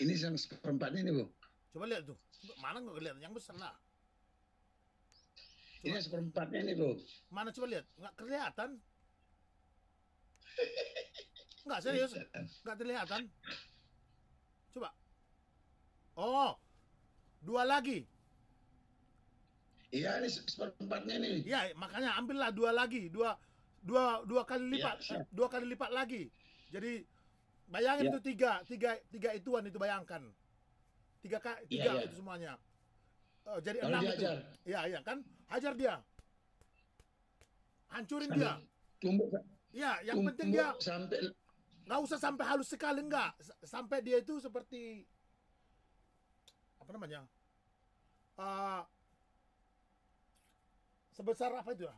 Ini yang seperempatnya ini, Bu. Coba lihat tuh. Mana nggak kelihatan? Yang besar lah. Coba. Ini seperempatnya ini, Bu. Mana coba lihat? Nggak kelihatan. Nggak serius. Nggak kelihatan. Coba. Oh, dua lagi. Iya, ini seperempatnya ini. Iya, makanya ambillah dua lagi, dua dua dua kali iya, lipat, ya, dua kali lipat lagi. Jadi Bayangin ya. itu tiga, tiga, tiga ituan itu bayangkan. Tiga k, iya, tiga ya, ya. itu semuanya. Uh, jadi Lalu enam itu. Iya, iya kan, hajar dia, hancurin sampai dia. Tumbuk. Iya, yang tumbuk penting dia sampai nggak usah sampai halus sekali enggak, S sampai dia itu seperti apa namanya? Uh, sebesar apa itu ya?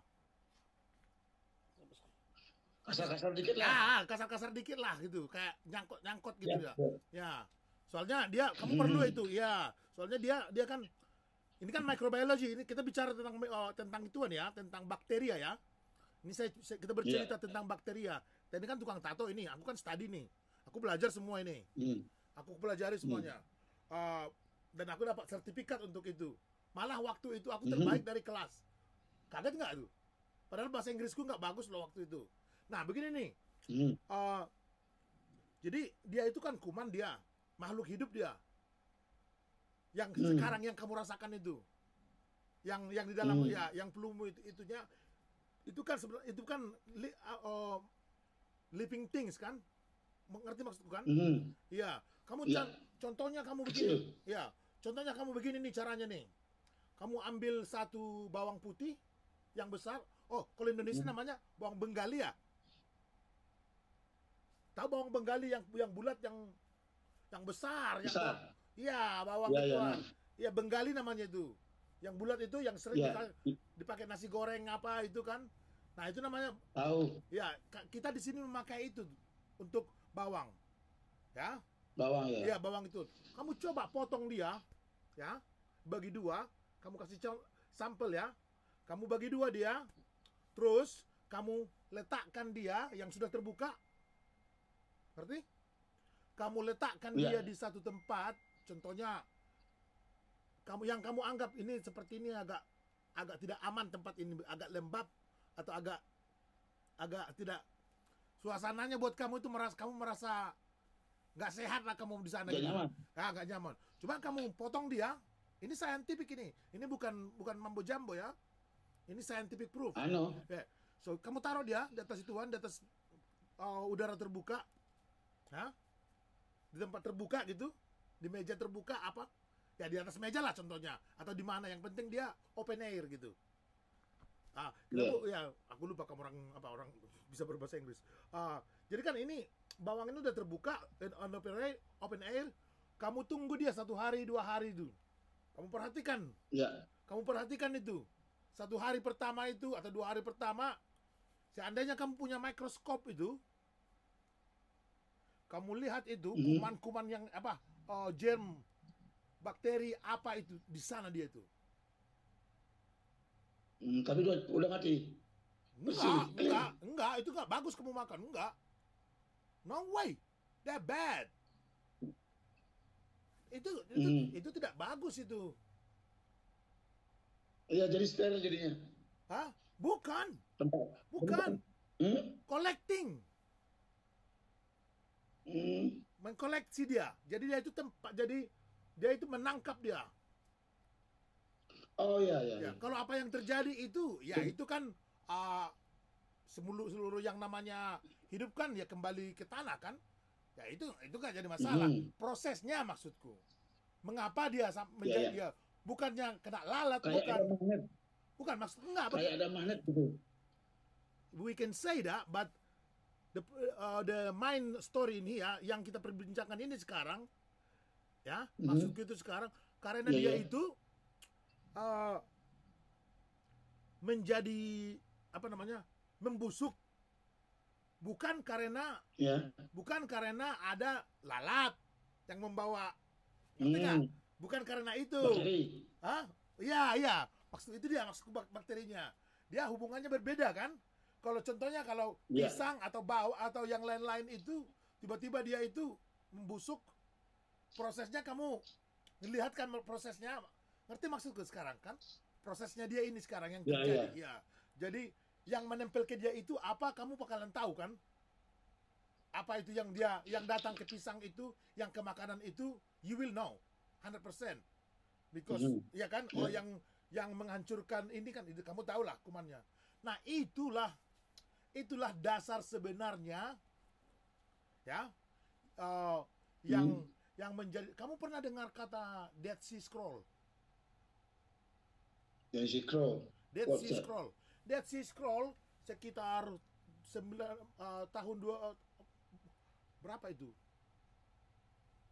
kasar-kasar dikit lah. Ya, kasar-kasar dikit lah gitu, kayak nyangkut-nyangkut gitu ya. Ya. Soalnya dia kamu hmm. perlu itu, ya. Soalnya dia dia kan ini kan microbiology, ini kita bicara tentang oh, tentang ituan ya, tentang bakteria ya. Ini saya, saya kita bercerita yeah. tentang bakteria. Dan ini kan tukang tato ini, aku kan study nih. Aku belajar semua ini. Hmm. Aku pelajari semuanya. Hmm. Uh, dan aku dapat sertifikat untuk itu. Malah waktu itu aku hmm. terbaik hmm. dari kelas. Kaget nggak tuh? Padahal bahasa Inggrisku nggak bagus loh waktu itu. Nah, begini nih. Hmm. Uh, jadi dia itu kan kuman dia, makhluk hidup dia. Yang hmm. sekarang yang kamu rasakan itu. Yang yang di dalam hmm. ya, yang pelumu itu, itunya itu kan itu kan li, uh, uh, living things kan? Mengerti maksudku kan? Hmm. Iya. Kamu yeah. contohnya kamu begini. ya Contohnya kamu begini nih caranya nih. Kamu ambil satu bawang putih yang besar. Oh, kalau Indonesia hmm. namanya bawang Bengali ya? tahu bawang Benggali yang yang bulat yang yang besar, besar. yang iya bawang ya, ketua. Iya, iya, iya. ya, Benggali namanya itu. Yang bulat itu yang sering ya. dipakai nasi goreng apa itu kan. Nah, itu namanya tahu. Ya, kita di sini memakai itu untuk bawang. Ya. Bawang ya. Iya, bawang itu. Kamu coba potong dia, ya. Bagi dua, kamu kasih sampel ya. Kamu bagi dua dia. Terus kamu letakkan dia yang sudah terbuka Ngerti? Kamu letakkan yeah. dia iya. di satu tempat, contohnya kamu yang kamu anggap ini seperti ini agak agak tidak aman tempat ini, agak lembab atau agak agak tidak suasananya buat kamu itu merasa kamu merasa nggak sehat lah kamu di sana gak gitu. nyaman nah, gak nyaman coba kamu potong dia ini scientific ini ini bukan bukan mambo jambo ya ini scientific proof I know. Okay. Ya, so kamu taruh dia di atas ituan di atas uh, udara terbuka di tempat terbuka gitu? Di meja terbuka apa? Ya di atas meja lah contohnya. Atau di mana? Yang penting dia open air gitu. Ah, yeah. aku, ya aku lupa kamu orang apa orang bisa berbahasa Inggris. Ah, jadi kan ini bawang ini udah terbuka on open air, open air. Kamu tunggu dia satu hari dua hari itu. Kamu perhatikan. Yeah. Kamu perhatikan itu. Satu hari pertama itu atau dua hari pertama, seandainya kamu punya mikroskop itu, kamu lihat itu hmm. kuman-kuman yang apa uh, germ bakteri apa itu di sana dia itu hmm, tapi udah udah mati enggak enggak enggak itu enggak bagus kamu makan enggak no way that bad itu itu, hmm. itu tidak bagus itu Iya jadi steril jadinya. Hah? Bukan. Tempat. Bukan. Hmm? Collecting. Mm-hmm. mengkoleksi dia jadi dia itu tempat jadi dia itu menangkap dia oh iya, iya ya, ya, kalau apa yang terjadi itu ya iya. itu kan uh, ah, seluruh seluruh yang namanya hidup kan ya kembali ke tanah kan ya itu itu gak jadi masalah hmm. prosesnya maksudku mengapa dia iya, menjadi ya, ya. dia bukannya kena lalat kayak bukan ada bukan maksud enggak kayak ada magnet gitu we can say that but the uh, the main story ini ya yang kita perbincangkan ini sekarang ya mm-hmm. maksudku itu sekarang karena yeah, dia yeah. itu uh, menjadi apa namanya membusuk bukan karena yeah. bukan karena ada lalat yang membawa mm. bukan karena itu bakteri ah ya ya maksud itu dia maksud bakterinya dia hubungannya berbeda kan kalau contohnya kalau yeah. pisang atau bau atau yang lain-lain itu tiba-tiba dia itu membusuk, prosesnya kamu lihatkan prosesnya, ngerti maksudku sekarang kan? Prosesnya dia ini sekarang yang ya, terjadi. Yeah, yeah. Ya. Iya. Jadi yang menempel ke dia itu apa kamu bakalan tahu kan? Apa itu yang dia yang datang ke pisang itu, yang ke makanan itu, you will know 100% because mm -hmm. ya kan yeah. oh yang yang menghancurkan ini kan itu kamu tahulah kumannya nah itulah itulah dasar sebenarnya ya uh, yang hmm. yang menjadi kamu pernah dengar kata Dead Sea Scroll? Dead Sea Scroll. Dead What's Sea that? Scroll. Dead Sea Scroll sekitar sembilan uh, tahun dua uh, berapa itu?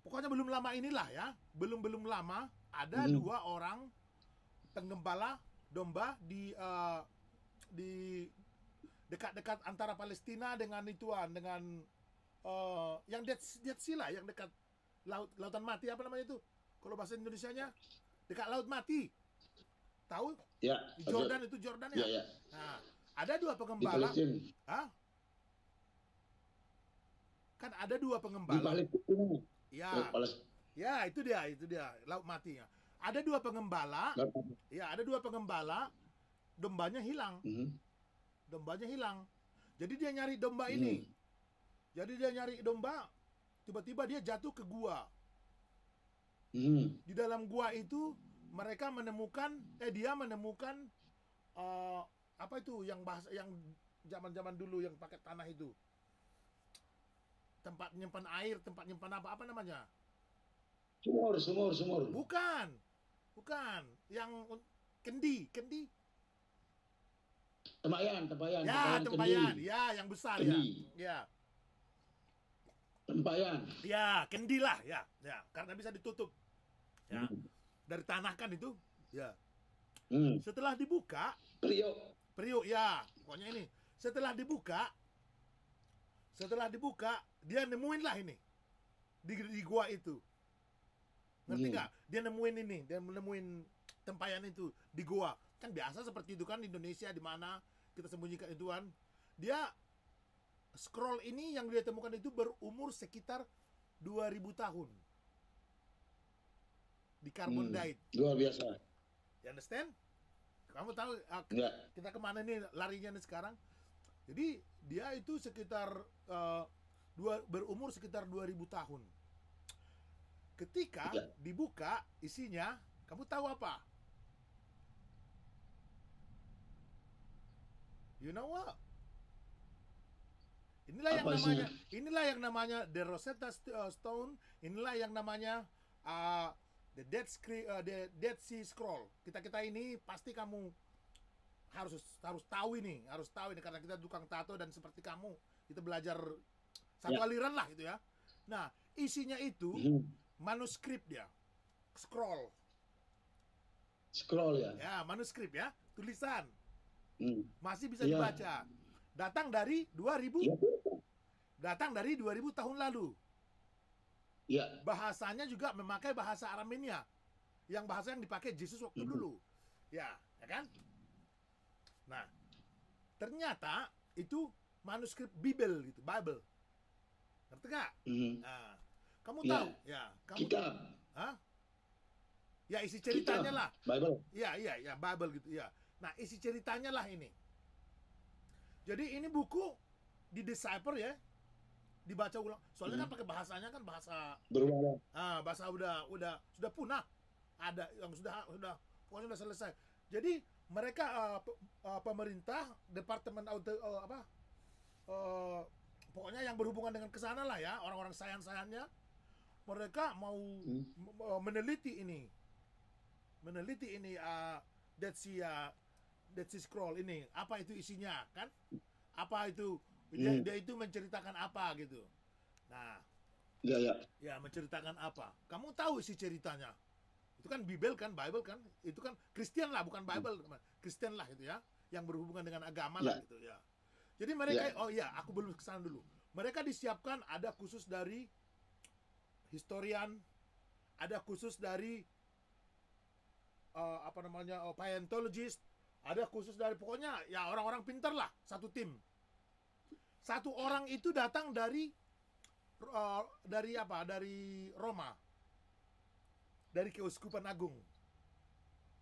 Pokoknya belum lama inilah ya, belum belum lama ada hmm. dua orang penggembala domba di uh, di dekat-dekat antara Palestina dengan ituan ah, dengan uh, yang Dead, Dead Sea lah yang dekat laut lautan mati apa namanya itu kalau bahasa Indonesia-nya dekat laut mati tahu ya Jordan itu Jordan ya? ya, ya. Nah, ada dua pengembala Hah? kan ada dua pengembala di ya oh, ya itu dia itu dia laut matinya ada dua pengembala ya ada dua pengembala dombanya hilang mm -hmm Dombanya hilang. Jadi dia nyari domba hmm. ini. Jadi dia nyari domba, tiba-tiba dia jatuh ke gua. Hmm. Di dalam gua itu mereka menemukan eh dia menemukan uh, apa itu yang bahasa yang zaman-zaman dulu yang pakai tanah itu. Tempat nyimpan air, tempat nyimpan apa apa namanya? Sumur, sumur, sumur. Bukan. Bukan, yang kendi, kendi Tempayan, tempayan. Ya, tempayan, ya yang besar ya. kendi. ya. Ya. Tempayan. Ya, kendi lah ya, ya, karena bisa ditutup. Ya. Hmm. Dari tanah kan itu, ya. Hmm. Setelah dibuka, periuk. Periuk ya, pokoknya ini. Setelah dibuka, setelah dibuka, dia nemuin lah ini di, di gua itu. Ngerti hmm. nggak? Hmm. Dia nemuin ini, dia nemuin tempayan itu di gua kan biasa seperti itu kan Indonesia di mana kita sembunyikan itu kan dia scroll ini yang dia temukan itu berumur sekitar 2000 tahun di carbon hmm, diet luar biasa you understand kamu tahu uh, kita kemana nih larinya nih sekarang jadi dia itu sekitar uh, dua, berumur sekitar 2000 tahun ketika iya. dibuka isinya kamu tahu apa You know what? Inilah yang namanya inilah yang namanya The Rosetta uh, Stone, inilah yang namanya uh, The Dead Sea uh, The Dead Sea Scroll. Kita-kita ini pasti kamu harus harus tahu ini, harus tahu ini karena kita tukang tato dan seperti kamu, kita belajar satu ya. aliran lah gitu ya. Nah, isinya itu hmm. manuskrip dia. Scroll. Scroll ya. Ya, manuskrip ya, tulisan. Hmm. masih bisa yeah. dibaca. Datang dari 2000 yeah. Iya, iya. datang dari 2000 tahun lalu. Yeah. Bahasanya juga memakai bahasa Armenia yang bahasa yang dipakai Yesus waktu mm dulu. Ya, ya kan? Nah, ternyata itu manuskrip Bible gitu, Bible. Ngerti gak? Mm mm-hmm. Nah, kamu yeah. tahu? Ya, kamu Kita. Tahu? Hah? Ya isi ceritanya Kita. lah. Bible. Iya, iya, ya Bible gitu, ya. Nah, isi ceritanya lah ini. Jadi ini buku di decipher ya, dibaca ulang. Soalnya kan hmm. kan pakai bahasanya kan bahasa ya? Ah, bahasa udah udah sudah punah. Ada yang sudah sudah pokoknya sudah selesai. Jadi mereka uh, pemerintah departemen auto uh, apa uh, pokoknya yang berhubungan dengan kesana lah ya orang-orang sayang-sayangnya mereka mau hmm. meneliti ini meneliti ini uh, Dead Sea uh, Dead Sea Scroll ini apa itu isinya kan apa itu dia, hmm. dia itu menceritakan apa gitu nah ya ya ya menceritakan apa kamu tahu isi ceritanya itu kan Bible kan Bible kan itu kan Kristen lah bukan Bible hmm. Kristen lah itu ya yang berhubungan dengan agama ya. lah gitu ya jadi mereka ya. oh iya aku belum kesana dulu mereka disiapkan ada khusus dari historian ada khusus dari uh, apa namanya uh, paleontologist ada khusus dari pokoknya ya orang-orang pinter lah satu tim. Satu orang itu datang dari uh, dari apa? Dari Roma. Dari Keuskupan Agung.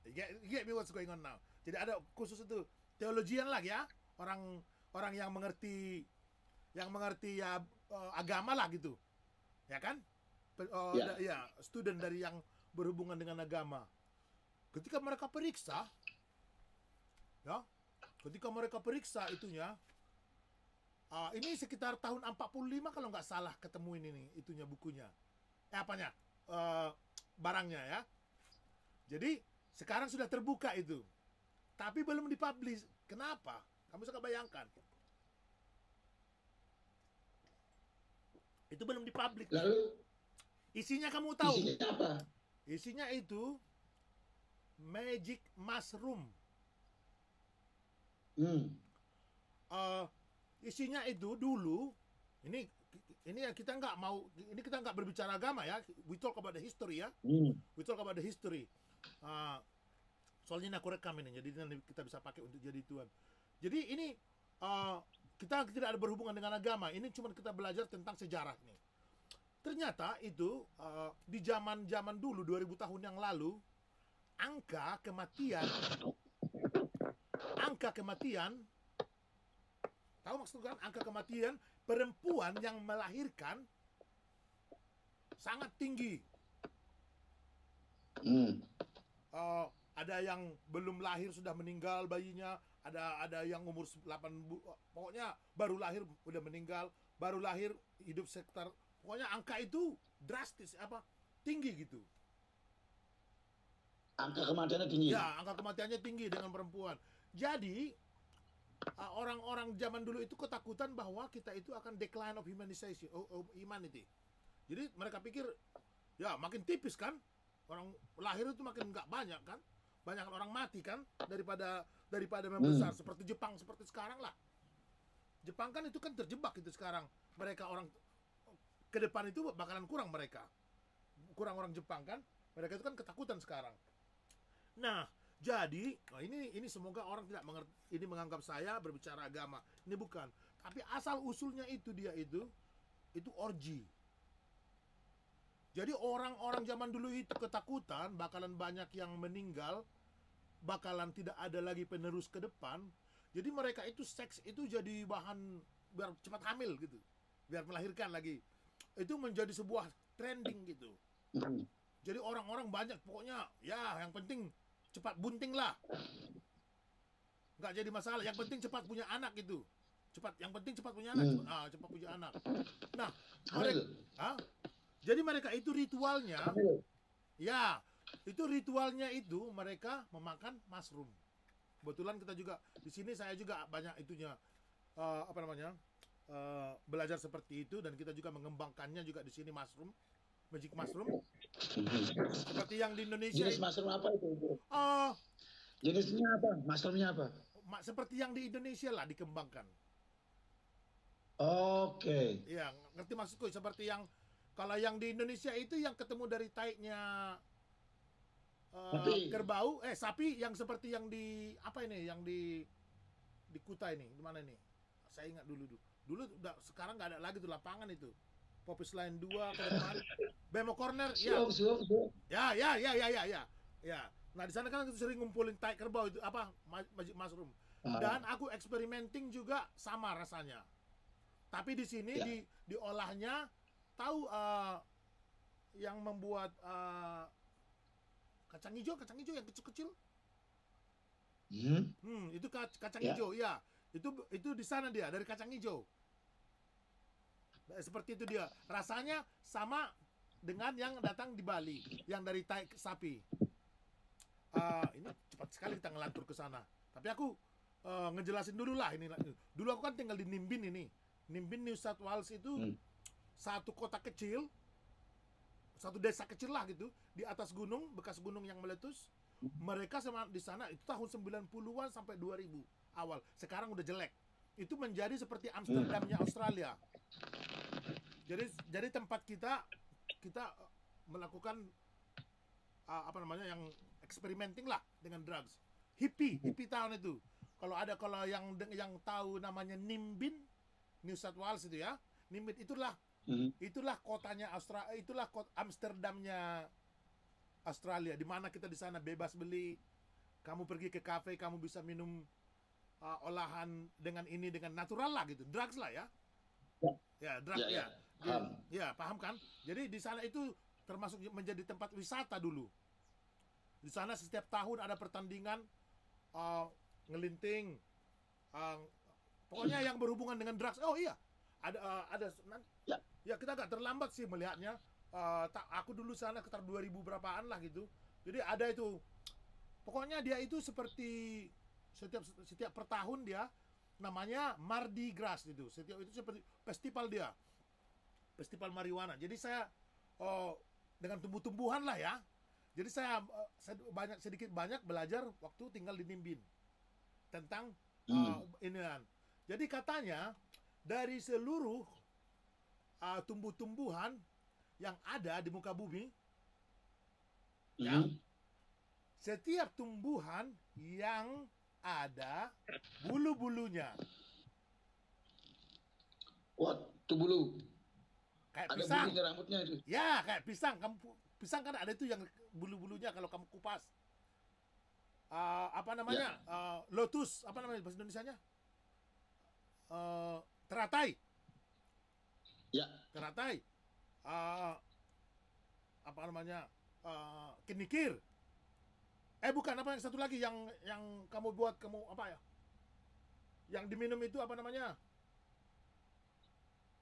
get, get me what's going on now. Jadi ada khusus itu teologian lah ya, orang orang yang mengerti yang mengerti ya uh, agama lah gitu. Ya kan? Uh, eh, yeah. Da, ya, student dari yang berhubungan dengan agama. Ketika mereka periksa, ya ketika mereka periksa itunya uh, ini sekitar tahun 45 kalau nggak salah ketemu ini nih itunya bukunya eh apanya uh, barangnya ya jadi sekarang sudah terbuka itu tapi belum dipublish kenapa kamu suka bayangkan itu belum dipublish lalu isinya kamu tahu isinya apa isinya itu magic mushroom Hmm. Uh, isinya itu dulu ini ini ya kita nggak mau ini kita nggak berbicara agama ya we talk about the history ya hmm. we talk about the history uh, eh, soalnya ini aku rekam ini jadi ini kita bisa pakai untuk jadi tuan jadi ini uh, kita tidak ada berhubungan dengan agama ini cuma kita belajar tentang sejarah nih ternyata itu uh, di zaman zaman dulu 2000 tahun yang lalu angka kematian angka kematian tahu maksud kan angka kematian perempuan yang melahirkan sangat tinggi hmm. uh, ada yang belum lahir sudah meninggal bayinya ada ada yang umur 8 pokoknya baru lahir udah meninggal baru lahir hidup sekitar pokoknya angka itu drastis apa tinggi gitu angka kematiannya tinggi ya angka kematiannya tinggi dengan perempuan jadi orang-orang zaman dulu itu ketakutan bahwa kita itu akan decline of humanization, of oh, oh, humanity. Jadi mereka pikir ya makin tipis kan, orang lahir itu makin nggak banyak kan, banyak orang mati kan daripada daripada membesar hmm. seperti Jepang seperti sekarang lah. Jepang kan itu kan terjebak itu sekarang mereka orang ke depan itu bakalan kurang mereka kurang orang Jepang kan mereka itu kan ketakutan sekarang. Nah jadi, oh ini ini semoga orang tidak mengerti, ini menganggap saya berbicara agama. Ini bukan. Tapi asal usulnya itu dia itu itu orgi. Jadi orang-orang zaman dulu itu ketakutan bakalan banyak yang meninggal, bakalan tidak ada lagi penerus ke depan. Jadi mereka itu seks itu jadi bahan biar cepat hamil gitu, biar melahirkan lagi. Itu menjadi sebuah trending gitu. Hmm. Jadi orang-orang banyak pokoknya ya yang penting cepat bunting lah nggak jadi masalah yang penting cepat punya anak gitu cepat yang penting cepat punya anak hmm. ah, cepat punya anak nah mereka ah, jadi mereka itu ritualnya ya itu ritualnya itu mereka memakan mushroom kebetulan kita juga di sini saya juga banyak itunya uh, apa namanya uh, belajar seperti itu dan kita juga mengembangkannya juga di sini mushroom magic mushroom seperti yang di Indonesia. Jenis mushroom apa itu? Oh. Jenisnya apa? Mushroomnya apa? Seperti yang di Indonesia lah dikembangkan. Oke. Okay. Ya, ngerti maksudku seperti yang kalau yang di Indonesia itu yang ketemu dari taiknya uh, kerbau, eh sapi yang seperti yang di apa ini? Yang di di Kuta ini, di mana ini? Saya ingat dulu dulu. Dulu udah sekarang nggak ada lagi tuh lapangan itu. Popis Line 2 ke depan. Bemo Corner, ya. Ya, ya, ya, ya, ya, ya. Ya. Nah, di sana kan kita sering ngumpulin tai kerbau itu apa? Magic mushroom. Ah. Dan aku experimenting juga sama rasanya. Tapi di sini ya. di diolahnya tahu uh, yang membuat uh, kacang hijau, kacang hijau yang kecil-kecil. Hmm. hmm, itu kacang ya. hijau, ya. Itu itu di sana dia dari kacang hijau. Eh, seperti itu dia. Rasanya sama dengan yang datang di Bali, yang dari tai sapi. Uh, ini cepat sekali kita ngelantur ke sana. Tapi aku uh, ngejelasin dulu lah ini. Dulu aku kan tinggal di Nimbin ini. Nimbin New South Wales itu hmm. satu kota kecil, satu desa kecil lah gitu, di atas gunung, bekas gunung yang meletus. Mereka sama di sana itu tahun 90-an sampai 2000 awal. Sekarang udah jelek. Itu menjadi seperti Amsterdamnya hmm. Australia jadi jadi tempat kita kita melakukan uh, apa namanya yang experimenting lah dengan drugs hippie hippie tahun itu kalau ada kalau yang yang tahu namanya Nimbin New South Wales itu ya Nimbin itulah hmm. itulah kotanya Australia itulah kota Amsterdamnya Australia di mana kita di sana bebas beli kamu pergi ke kafe kamu bisa minum uh, olahan dengan ini dengan natural lah gitu drugs lah ya ya, ya drugs ya, ya. ya Iya, paham. Ya, paham kan? Jadi di sana itu termasuk menjadi tempat wisata dulu. Di sana setiap tahun ada pertandingan uh, ngelinting uh, pokoknya yang berhubungan dengan drugs. Oh iya, ada uh, ada ya. ya kita agak terlambat sih melihatnya. Uh, tak aku dulu sana sekitar 2000 berapaan lah gitu. Jadi ada itu pokoknya dia itu seperti setiap setiap per tahun dia namanya Mardi Gras gitu. Setiap itu seperti festival dia festival marijuana. Jadi saya oh, dengan tumbuh-tumbuhan lah ya. Jadi saya, eh, saya banyak sedikit banyak belajar waktu tinggal di Nimbin tentang uh, ini kan. Jadi katanya dari seluruh uh, tumbuh-tumbuhan yang ada di muka bumi, ya, hmm. ya, setiap tumbuhan yang ada bulu-bulunya. What? Itu bulu? kayak pisang. Ada rambutnya itu. Ya, kayak pisang. Kamu pisang kan ada itu yang bulu-bulunya kalau kamu kupas. Uh, apa namanya? Ya. Uh, lotus, apa namanya bahasa Indonesianya? Uh, teratai. Ya. Teratai. Uh, apa namanya? Uh, kenikir. Eh bukan apa yang satu lagi yang yang kamu buat kamu apa ya? Yang diminum itu apa namanya?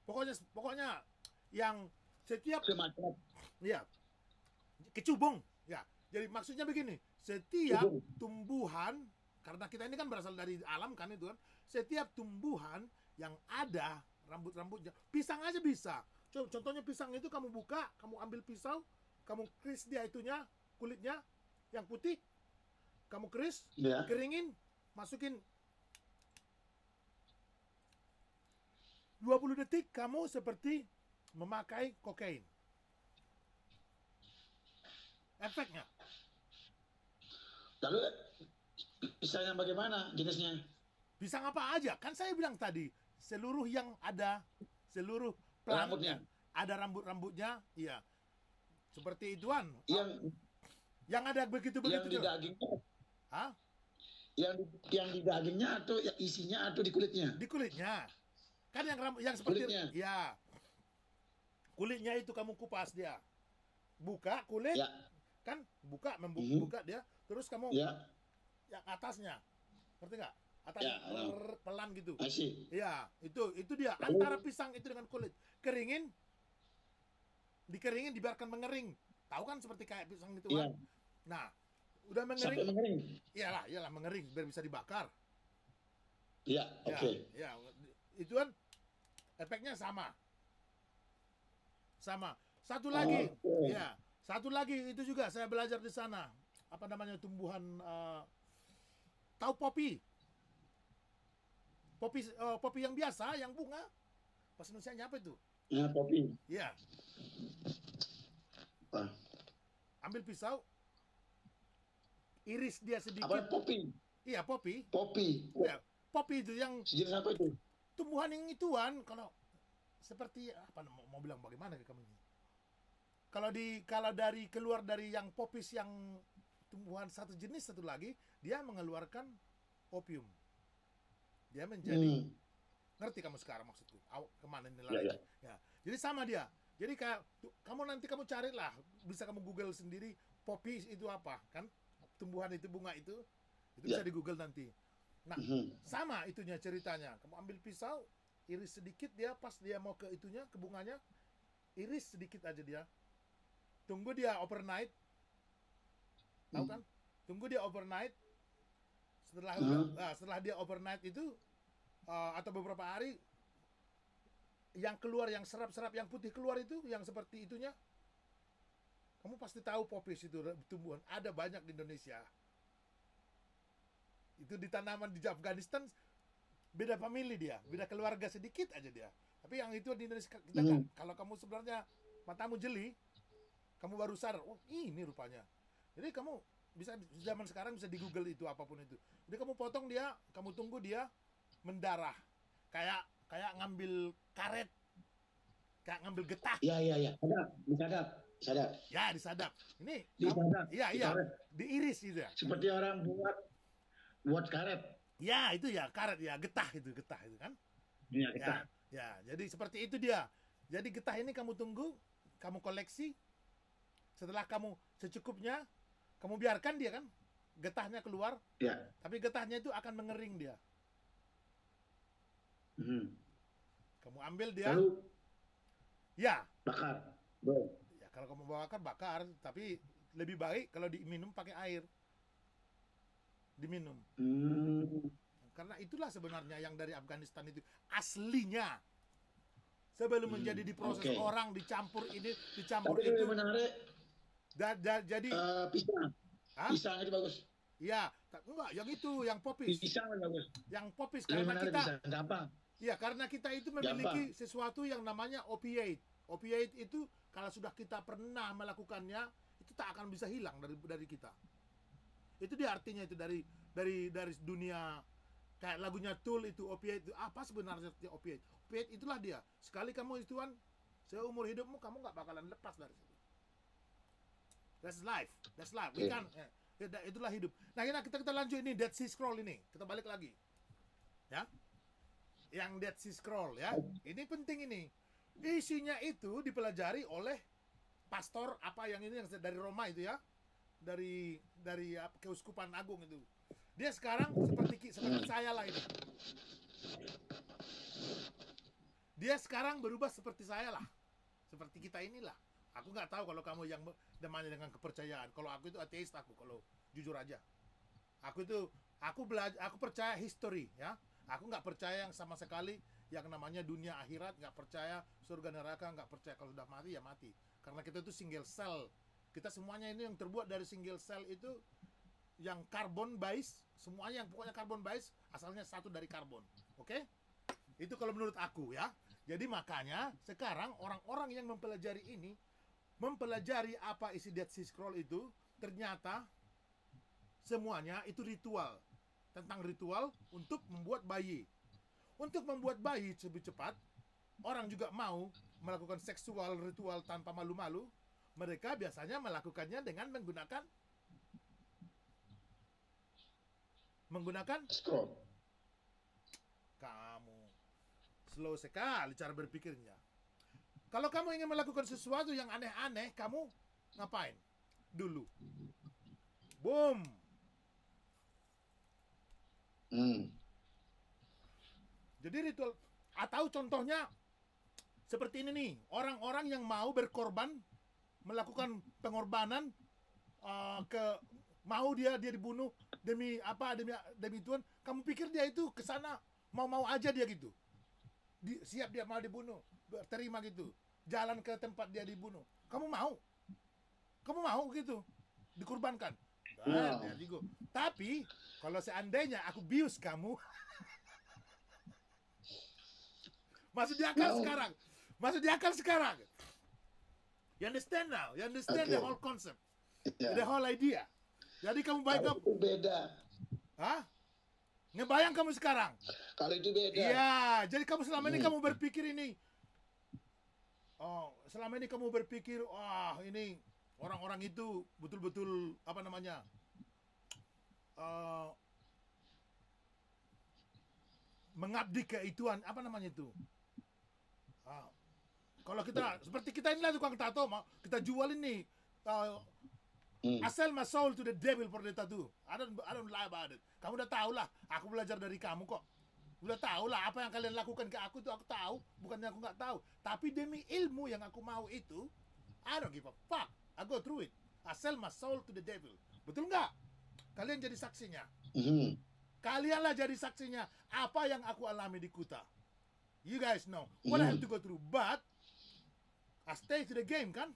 Pokoknya pokoknya yang setiap Semacam. ya kecubung ya jadi maksudnya begini setiap tumbuhan karena kita ini kan berasal dari alam kan itu kan setiap tumbuhan yang ada rambut-rambutnya pisang aja bisa contohnya pisang itu kamu buka kamu ambil pisau kamu kris dia itunya kulitnya yang putih kamu kris yeah. keringin masukin 20 detik kamu seperti memakai kokain. Efeknya? Lalu yang bagaimana jenisnya? Bisa ngapa aja? Kan saya bilang tadi seluruh yang ada seluruh plant, rambutnya ada rambut-rambutnya, iya. Seperti ituan. Yang yang ada begitu-begitu. Yang di dagingnya. Hah? Yang yang di dagingnya atau isinya atau di kulitnya? Di kulitnya. Kan yang rambut yang seperti kulitnya. ya kulitnya itu kamu kupas dia buka kulit ya. kan buka membuka mm -hmm. buka dia terus kamu ya. yang atasnya ngerti nggak atas ya, pelan gitu ya itu itu dia antara pisang itu dengan kulit keringin dikeringin dibiarkan mengering tahu kan seperti kayak pisang itu, kan ya. nah udah mengering Sampai mengering iyalah iyalah mengering biar bisa dibakar iya oke ya, ya itu kan efeknya sama sama. Satu lagi, oh, okay. ya, satu lagi itu juga saya belajar di sana. Apa namanya tumbuhan uh, eh, tahu popi? Popi, uh, eh, popi yang biasa, yang bunga. Pas Indonesia apa itu? Ya, popi. Ya. Apa? Ambil pisau, iris dia sedikit. Apa popi? Iya, popi. Popi. Ya, popi itu yang. Sejenis apa itu? Tumbuhan yang ituan kalau seperti apa mau, mau bilang bagaimana kamu ini? Kalau di kalau dari keluar dari yang popis yang tumbuhan satu jenis satu lagi, dia mengeluarkan opium. Dia menjadi hmm. ngerti kamu sekarang maksudku? kemana ini ya, lagi Ya, ya. ya. Jadi sama dia. Jadi kayak kamu nanti kamu carilah, bisa kamu Google sendiri popis itu apa kan? Tumbuhan itu bunga itu itu ya. bisa di Google nanti. Nah, -hmm. sama itunya ceritanya. Kamu ambil pisau, iris sedikit dia pas dia mau ke itunya ke bunganya iris sedikit aja dia tunggu dia overnight tahu hmm. kan tunggu dia overnight setelah hmm. nah, setelah dia overnight itu uh, atau beberapa hari yang keluar yang serap-serap yang putih keluar itu yang seperti itunya kamu pasti tahu popis itu tumbuhan ada banyak di Indonesia itu di tanaman di Afghanistan beda family dia, beda hmm. keluarga sedikit aja dia. Tapi yang itu di Indonesia kita hmm. kan, kalau kamu sebenarnya matamu jeli, kamu baru sadar, oh ini rupanya. Jadi kamu bisa zaman sekarang bisa di Google itu apapun itu. Jadi kamu potong dia, kamu tunggu dia mendarah. Kayak kayak ngambil karet, kayak ngambil getah. Iya iya iya, sadap, sadap. Ya disadap. Ini disadap. Iya iya, diiris gitu ya. Seperti orang buat buat karet Ya, itu ya karet ya, getah itu, getah itu kan. Iya, ya, getah. Ya, jadi seperti itu dia. Jadi getah ini kamu tunggu, kamu koleksi. Setelah kamu secukupnya, kamu biarkan dia kan. Getahnya keluar. Ya. Tapi getahnya itu akan mengering dia. Hmm. Kamu ambil dia. Lalu ya. Bakar. Baik. Ya, kalau kamu bakar bakar, tapi lebih baik kalau diminum pakai air diminum. Hmm. Karena itulah sebenarnya yang dari Afghanistan itu aslinya sebelum hmm. menjadi diproses okay. orang dicampur ini dicampur Tapi itu. menarik. Da, da, jadi uh, eh, pisang. Hah? Pisang itu bagus. Iya, enggak yang itu yang popis. Pisang bagus. Yang popis Lebih karena kita pisang. gampang. Iya, karena kita itu memiliki gampang. sesuatu yang namanya opiate. Opiate itu kalau sudah kita pernah melakukannya itu tak akan bisa hilang dari dari kita itu dia artinya itu dari dari dari dunia kayak lagunya Tool itu opiate itu apa sebenarnya itu opiate opiate itulah dia sekali kamu ituan seumur hidupmu kamu nggak bakalan lepas dari situ that's life that's life we iya. can eh, yeah. itulah hidup nah kita kita, kita lanjut ini Dead Sea Scroll ini kita balik lagi ya yang Dead Sea Scroll ya ini penting ini isinya itu dipelajari oleh pastor apa yang ini yang dari Roma itu ya dari dari keuskupan agung itu. Dia sekarang seperti seperti saya lah ini. Dia sekarang berubah seperti saya lah, seperti kita inilah. Aku nggak tahu kalau kamu yang demannya dengan kepercayaan. Kalau aku itu ateis aku kalau jujur aja. Aku itu aku belajar aku percaya history ya. Aku nggak percaya yang sama sekali yang namanya dunia akhirat nggak percaya surga neraka nggak percaya kalau sudah mati ya mati karena kita itu single cell kita semuanya ini yang terbuat dari single cell itu yang karbon base semuanya yang pokoknya karbon base asalnya satu dari karbon oke okay? itu kalau menurut aku ya jadi makanya sekarang orang-orang yang mempelajari ini mempelajari apa isi Dead Sea Scroll itu ternyata semuanya itu ritual tentang ritual untuk membuat bayi untuk membuat bayi lebih cepat orang juga mau melakukan seksual ritual tanpa malu-malu mereka biasanya melakukannya dengan menggunakan menggunakan scroll. Kamu slow sekali cara berpikirnya. Kalau kamu ingin melakukan sesuatu yang aneh-aneh, kamu ngapain? Dulu. Boom. Hmm. Jadi ritual atau contohnya seperti ini nih, orang-orang yang mau berkorban melakukan pengorbanan uh, ke mau dia dia dibunuh demi apa demi demi Tuhan kamu pikir dia itu ke sana mau-mau aja dia gitu di, siap dia mau dibunuh terima gitu jalan ke tempat dia dibunuh kamu mau kamu mau gitu dikurbankan Nah, wow. Ya gitu. tapi kalau seandainya aku bius kamu masuk di akal wow. sekarang masuk di akal sekarang You understand now? You understand okay. the whole concept? Yeah. The whole idea? Jadi kamu baik Kalau beda. Hah? Ngebayang kamu sekarang? Kalau itu beda. Iya, jadi kamu selama ini hmm. kamu berpikir ini... Oh, selama ini kamu berpikir, wah ini orang-orang itu betul-betul apa namanya? Uh, mengabdi keituan apa namanya itu? Uh, kalau kita iya. seperti kita inilah tukang tato, mau kita jual ini. Uh, mm. I sell my soul to the devil for the tattoo. I don't, I don't lie about it. Kamu udah tahu lah. Aku belajar dari kamu kok. Udah tahu lah apa yang kalian lakukan ke aku itu aku tahu. Bukannya aku nggak tahu. Tapi demi ilmu yang aku mau itu, I don't give a fuck. I go through it. I sell my soul to the devil. Betul nggak? Kalian jadi saksinya. Mm. Kalianlah jadi saksinya apa yang aku alami di Kuta. You guys know what mm. I have hmm. to go through. But I stay to the game kan